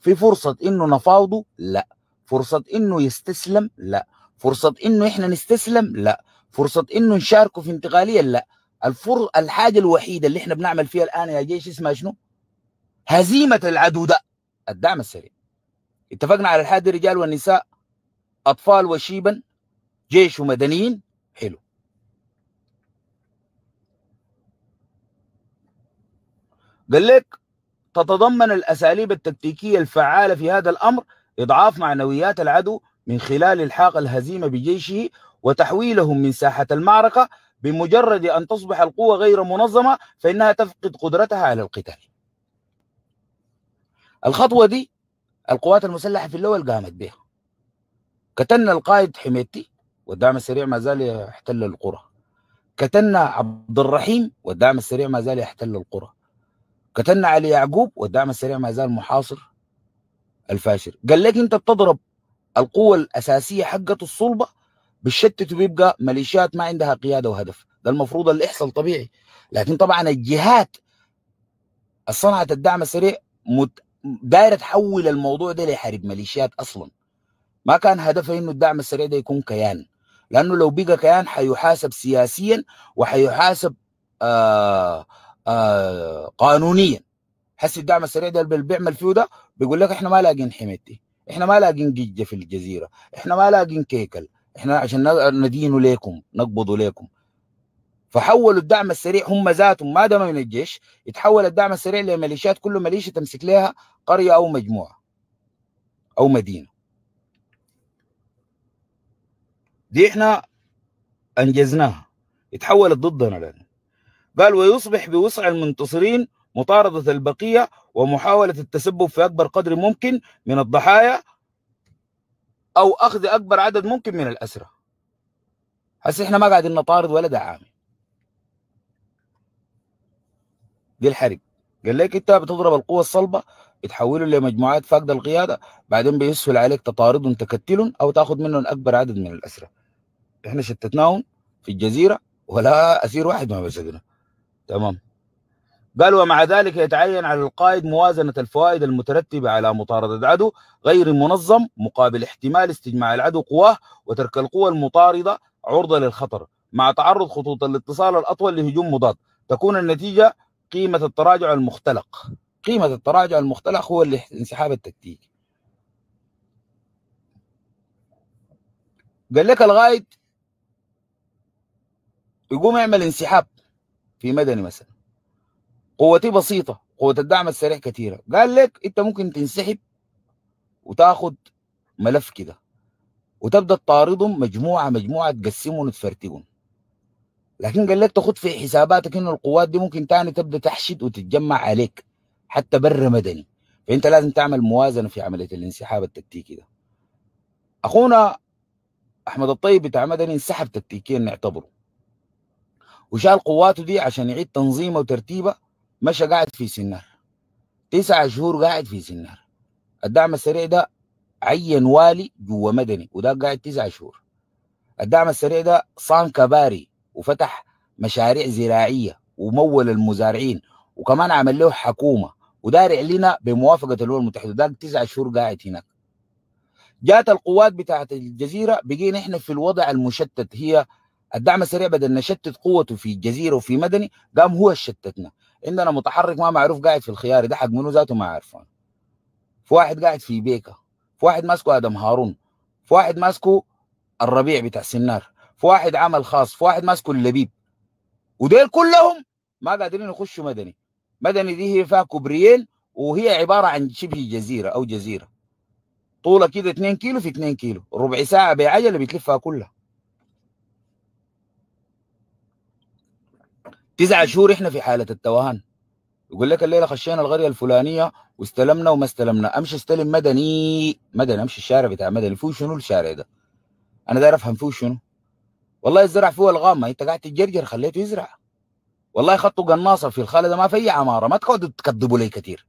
في فرصة إنه نفاوضه لا فرصة إنه يستسلم لا فرصة إنه إحنا نستسلم لا فرصه انه نشاركوا في انتقاليا لا الفر... الحاجه الوحيده اللي احنا بنعمل فيها الان يا جيش اسمها شنو؟ هزيمه العدو ده الدعم السريع اتفقنا على الحاجه الرجال والنساء اطفال وشيبا جيش ومدنيين حلو قال لك تتضمن الاساليب التكتيكيه الفعاله في هذا الامر اضعاف معنويات العدو من خلال الحاق الهزيمه بجيشه وتحويلهم من ساحة المعركة بمجرد أن تصبح القوة غير منظمة فإنها تفقد قدرتها على القتال الخطوة دي القوات المسلحة في الأول قامت بها قتلنا القائد حميتي والدعم السريع ما زال يحتل القرى قتلنا عبد الرحيم والدعم السريع ما زال يحتل القرى قتلنا علي يعقوب والدعم السريع ما زال محاصر الفاشر قال لك انت بتضرب القوة الأساسية حقته الصلبة بتشتت وبيبقى مليشيات ما عندها قياده وهدف ده المفروض اللي يحصل طبيعي لكن طبعا الجهات الصنعه الدعم السريع مت... دايره تحول الموضوع ده لحرب مليشيات اصلا ما كان هدفها انه الدعم السريع ده يكون كيان لانه لو بقى كيان حيحاسب سياسيا وحيحاسب آآ آه، آآ آه، قانونيا حس الدعم السريع ده اللي بيعمل فيه ده بيقول لك احنا ما لاقين حميتي احنا ما لاقين ججه في الجزيره احنا ما لاقين كيكل احنا عشان ندين ليكم نقبض ليكم فحولوا الدعم السريع هم ذاتهم ما دام من الجيش يتحول الدعم السريع لميليشيات كل ميليشيا تمسك لها قريه او مجموعه او مدينه دي احنا انجزناها اتحولت ضدنا لنا قال ويصبح بوسع المنتصرين مطاردة البقية ومحاولة التسبب في أكبر قدر ممكن من الضحايا او اخذ اكبر عدد ممكن من الاسرى هسه احنا ما قاعدين نطارد ولا دعامه دي الحرب قال لك انت بتضرب القوى الصلبه بتحوله لمجموعات فاقده القياده بعدين بيسهل عليك تطاردهم تكتلهم او تاخذ منهم اكبر عدد من الاسرى احنا شتتناهم في الجزيره ولا اسير واحد ما بسدنا تمام قال ومع ذلك يتعين على القائد موازنة الفوائد المترتبة على مطاردة العدو غير منظم مقابل احتمال استجماع العدو قواه وترك القوى المطاردة عرضة للخطر مع تعرض خطوط الاتصال الأطول لهجوم مضاد تكون النتيجة قيمة التراجع المختلق قيمة التراجع المختلق هو الانسحاب التكتيكي قال لك الغايد يقوم يعمل انسحاب في مدني مثلا قوتي بسيطه قوه الدعم السريع كثيره قال لك انت ممكن تنسحب وتاخد ملف كده وتبدا تطاردهم مجموعه مجموعه تقسمهم وتفرتقهم لكن قال لك تاخد في حساباتك انه القوات دي ممكن تاني تبدا تحشد وتتجمع عليك حتى بر مدني فانت لازم تعمل موازنه في عمليه الانسحاب التكتيكي ده اخونا احمد الطيب بتاع مدني انسحب تكتيكيا نعتبره وشال قواته دي عشان يعيد تنظيمها وترتيبها مشى قاعد في سنار تسع شهور قاعد في سنار الدعم السريع ده عين والي جوا مدني وده قاعد تسع شهور الدعم السريع ده صان كباري وفتح مشاريع زراعية ومول المزارعين وكمان عمل له حكومة ودارع لنا بموافقة الأمم المتحدة ده تسع شهور قاعد هناك جات القوات بتاعة الجزيرة بقينا احنا في الوضع المشتت هي الدعم السريع بدل نشتت قوته في الجزيرة وفي مدني قام هو شتتنا عندنا متحرك ما معروف قاعد في الخيار ده حق منو ذاته ما عارفه في واحد قاعد في بيكا في واحد ماسكه ادم هارون في واحد ماسكه الربيع بتاع سنار في واحد عمل خاص في واحد ماسكه اللبيب وديل كلهم ما قادرين يخشوا مدني مدني دي هي فيها كوبريين وهي عباره عن شبه جزيره او جزيره طولها كده 2 كيلو في 2 كيلو ربع ساعه بعجله بتلفها كلها تسعة شهور احنا في حاله التوهان يقول لك الليله خشينا القريه الفلانيه واستلمنا وما استلمنا امشي استلم مدني مدني امشي الشارع بتاع مدني فيه شنو الشارع ده انا داير افهم فيه شنو والله الزرع فيه الغام انت قاعد تتجرجر خليته يزرع والله خطه قناصه في الخاله ده ما في اي عماره ما تقعدوا تكذبوا لي كثير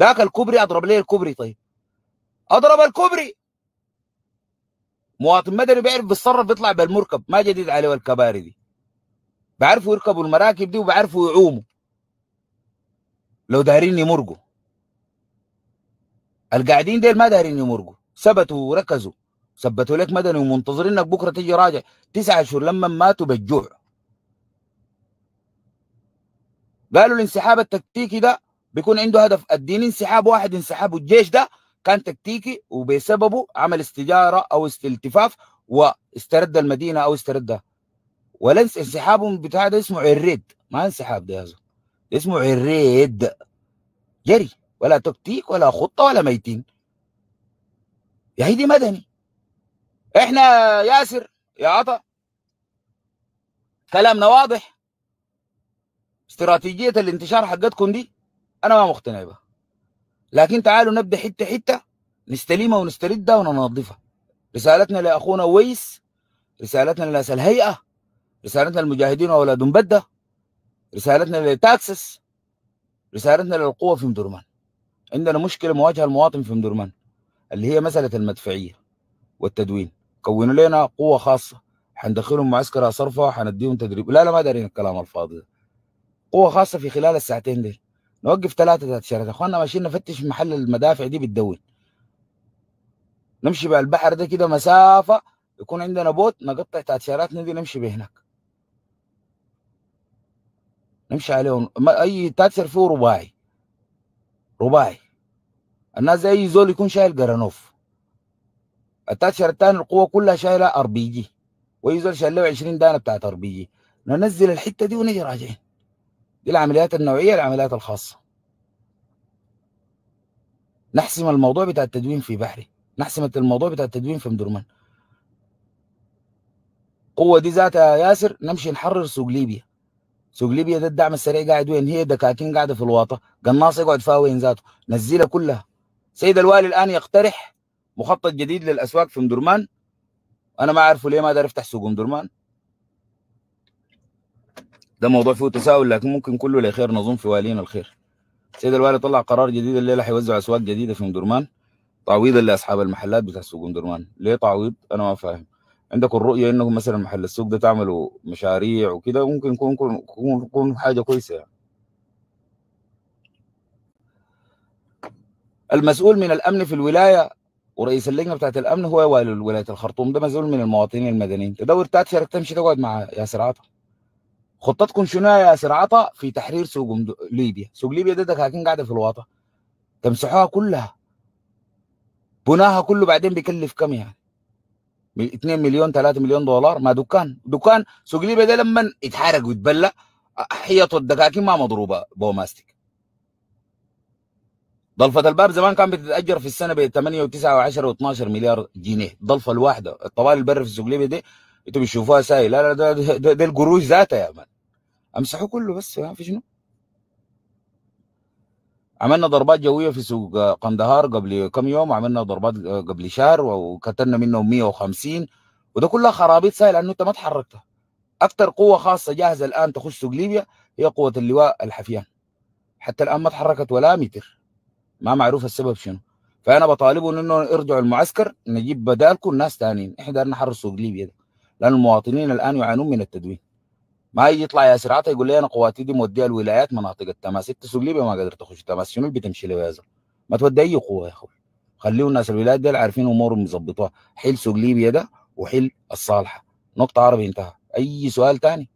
ذاك الكوبري اضرب ليه الكوبري طيب اضرب الكوبري مواطن مدني بيعرف بيتصرف بيطلع بالمركب ما جديد عليه الكباري دي بعرفوا يركبوا المراكب دي وبعرفوا يعوموا لو دارين يمرقوا القاعدين ديل ما دارين يمرقوا ثبتوا وركزوا ثبتوا لك مدني ومنتظرينك بكره تيجي راجع تسعة شهور لما ماتوا بالجوع قالوا الانسحاب التكتيكي ده بيكون عنده هدف الدين انسحاب واحد انسحاب الجيش ده كان تكتيكي وبسببه عمل استجاره او استلتفاف واسترد المدينه او استردها ولا انسحابهم بتاع ده اسمه عريد ما انسحاب ده هذا اسمه عريد جري ولا تكتيك ولا خطه ولا ميتين يا هيدي مدني احنا ياسر يا عطا كلامنا واضح استراتيجيه الانتشار حقتكم دي انا ما مقتنع بها لكن تعالوا نبدا حته حته نستلمها ونستردها وننظفها رسالتنا لاخونا ويس رسالتنا لناس الهيئه رسالتنا للمجاهدين واولاد بدة رسالتنا لتاكسس رسالتنا للقوة في مدرمان عندنا مشكلة مواجهة المواطن في مدرمان اللي هي مسألة المدفعية والتدوين كونوا لنا قوة خاصة حندخلهم معسكر صرفة حنديهم تدريب لا لا ما دارين الكلام الفاضي ده قوة خاصة في خلال الساعتين دي نوقف ثلاثة ذات شهرات اخواننا ماشيين نفتش محل المدافع دي بتدون نمشي بالبحر ده كده مسافة يكون عندنا بوت نقطع تاتشيرات دي نمشي بهناك نمشي عليهم اي تاكسر فيه رباعي رباعي الناس زي اي زول يكون شايل جرانوف التاكسر الثاني القوه كلها شايله ار بي جي واي زول شايل له 20 دانه بتاعت ار بي جي ننزل الحته دي ونجي راجعين دي العمليات النوعيه العمليات الخاصه نحسم الموضوع بتاع التدوين في بحري نحسم الموضوع بتاع التدوين في مدرمان قوة دي ذاتها ياسر نمشي نحرر سوق ليبيا سوق ليبيا ده الدعم السريع قاعد وين هي دكاكين قاعده في الواطه قناص يقعد فيها وين ذاته نزلها كلها سيد الوالي الان يقترح مخطط جديد للاسواق في مدرمان انا ما اعرفه ليه ما قدر افتح سوق مدرمان ده موضوع فيه تساؤل لكن ممكن كله لخير نظن في والينا الخير سيد الوالي طلع قرار جديد الليله حيوزع اسواق جديده في مدرمان تعويضا لاصحاب المحلات بتاع سوق مدرمان ليه تعويض انا ما فاهم عندكم الرؤيه انكم مثلا محل السوق ده تعملوا مشاريع وكده ممكن يكون يكون يكون حاجه كويسه يعني. المسؤول من الامن في الولايه ورئيس اللجنه بتاعت الامن هو والي ولايه الخرطوم ده مسؤول من المواطنين المدنيين تدور تشارك تمشي تقعد مع ياسر عطا خطتكم شنو يا ياسر عطا في تحرير سوق ليبيا سوق ليبيا ده دكاكين قاعده في الواطه تمسحوها كلها بناها كله بعدين بيكلف كم يعني 2 مليون 3 مليون دولار ما دكان دكان سوق ليبيا ده لما يتحرق ويتبلى حيط الدكاكين ما مضروبه بوماستيك ضلفة الباب زمان كان بتتأجر في السنة ب 8 و9 و10 و12 مليار جنيه ضلفة الواحدة الطوال البر في السوق ليبيا دي انتوا بتشوفوها ساي لا لا ده, ده, ده القروش ذاتها يا مان امسحوا كله بس ما في شنو عملنا ضربات جويه في سوق قندهار قبل كم يوم عملنا ضربات قبل شهر وقتلنا منهم 150 وده كلها خرابيط سهله لانه انت ما تحركتها اكثر قوه خاصه جاهزه الان تخش سوق ليبيا هي قوه اللواء الحفيان حتى الان ما تحركت ولا متر ما معروف السبب شنو فانا بطالبهم انه يرجعوا المعسكر نجيب بدالكم ناس ثانيين احنا نحرر سوق ليبيا ده لان المواطنين الان يعانون من التدوين ما يطلع ياسر عطا يقول لي انا قواتي دي موديها الولايات مناطق التماس انت سوق ليبيا ما قدرت تخش تماس شنو بتمشي له يا زلمه ما تودي اي قوه يا اخوي خليه الناس الولايات دي عارفين امورهم مظبطوها حل سوق ليبيا ده وحل الصالحه نقطه عربي انتهى اي سؤال ثاني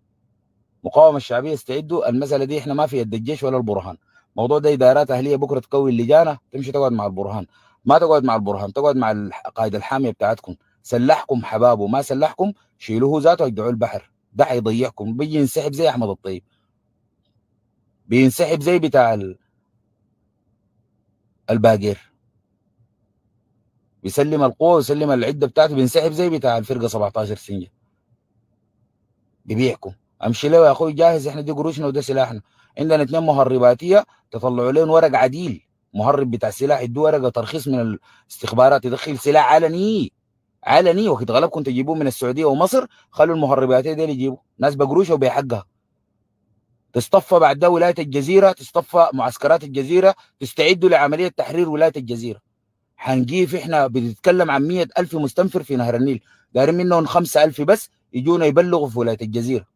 المقاومه الشعبيه استعدوا المساله دي احنا ما في يد الجيش ولا البرهان موضوع ده ادارات اهليه بكره تكوي اللجانه تمشي تقعد مع البرهان ما تقعد مع البرهان تقعد مع القائد الحاميه بتاعتكم سلحكم حبابه ما سلحكم شيلوه ذاته ودعوه البحر ده حيضيعكم بيجي ينسحب زي احمد الطيب بينسحب زي بتاع الباقر بيسلم القوه ويسلم العده بتاعته بينسحب زي بتاع الفرقه 17 سنه ببيعكم امشي له يا اخوي جاهز احنا دي قروشنا وده سلاحنا عندنا اثنين مهرباتيه تطلعوا لهم ورق عديل مهرب بتاع سلاح يدوا ورقه ترخيص من الاستخبارات يدخل سلاح علني علني وقت غلبكم تجيبوه من السعوديه ومصر خلوا المهربات دي يجيبوا ناس بقروشها وبحقها تصطفى بعد ده ولايه الجزيره تصطفى معسكرات الجزيره تستعدوا لعمليه تحرير ولايه الجزيره حنجيف احنا بنتكلم عن مية ألف مستنفر في نهر النيل دارين منهم خمسة ألف بس يجونا يبلغوا في ولاية الجزيرة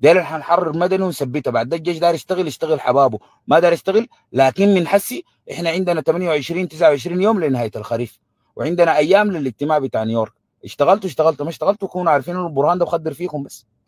ديل حنحرر مدني ونثبتها بعد ده الجيش دار يشتغل يشتغل حبابه ما دار يشتغل لكن من حسي احنا عندنا 28 29 يوم لنهاية الخريف وعندنا ايام للاجتماع بتاع نيويورك اشتغلتوا اشتغلتوا ما اشتغلتوا كونوا عارفين ان البرهان ده مخدر فيكم بس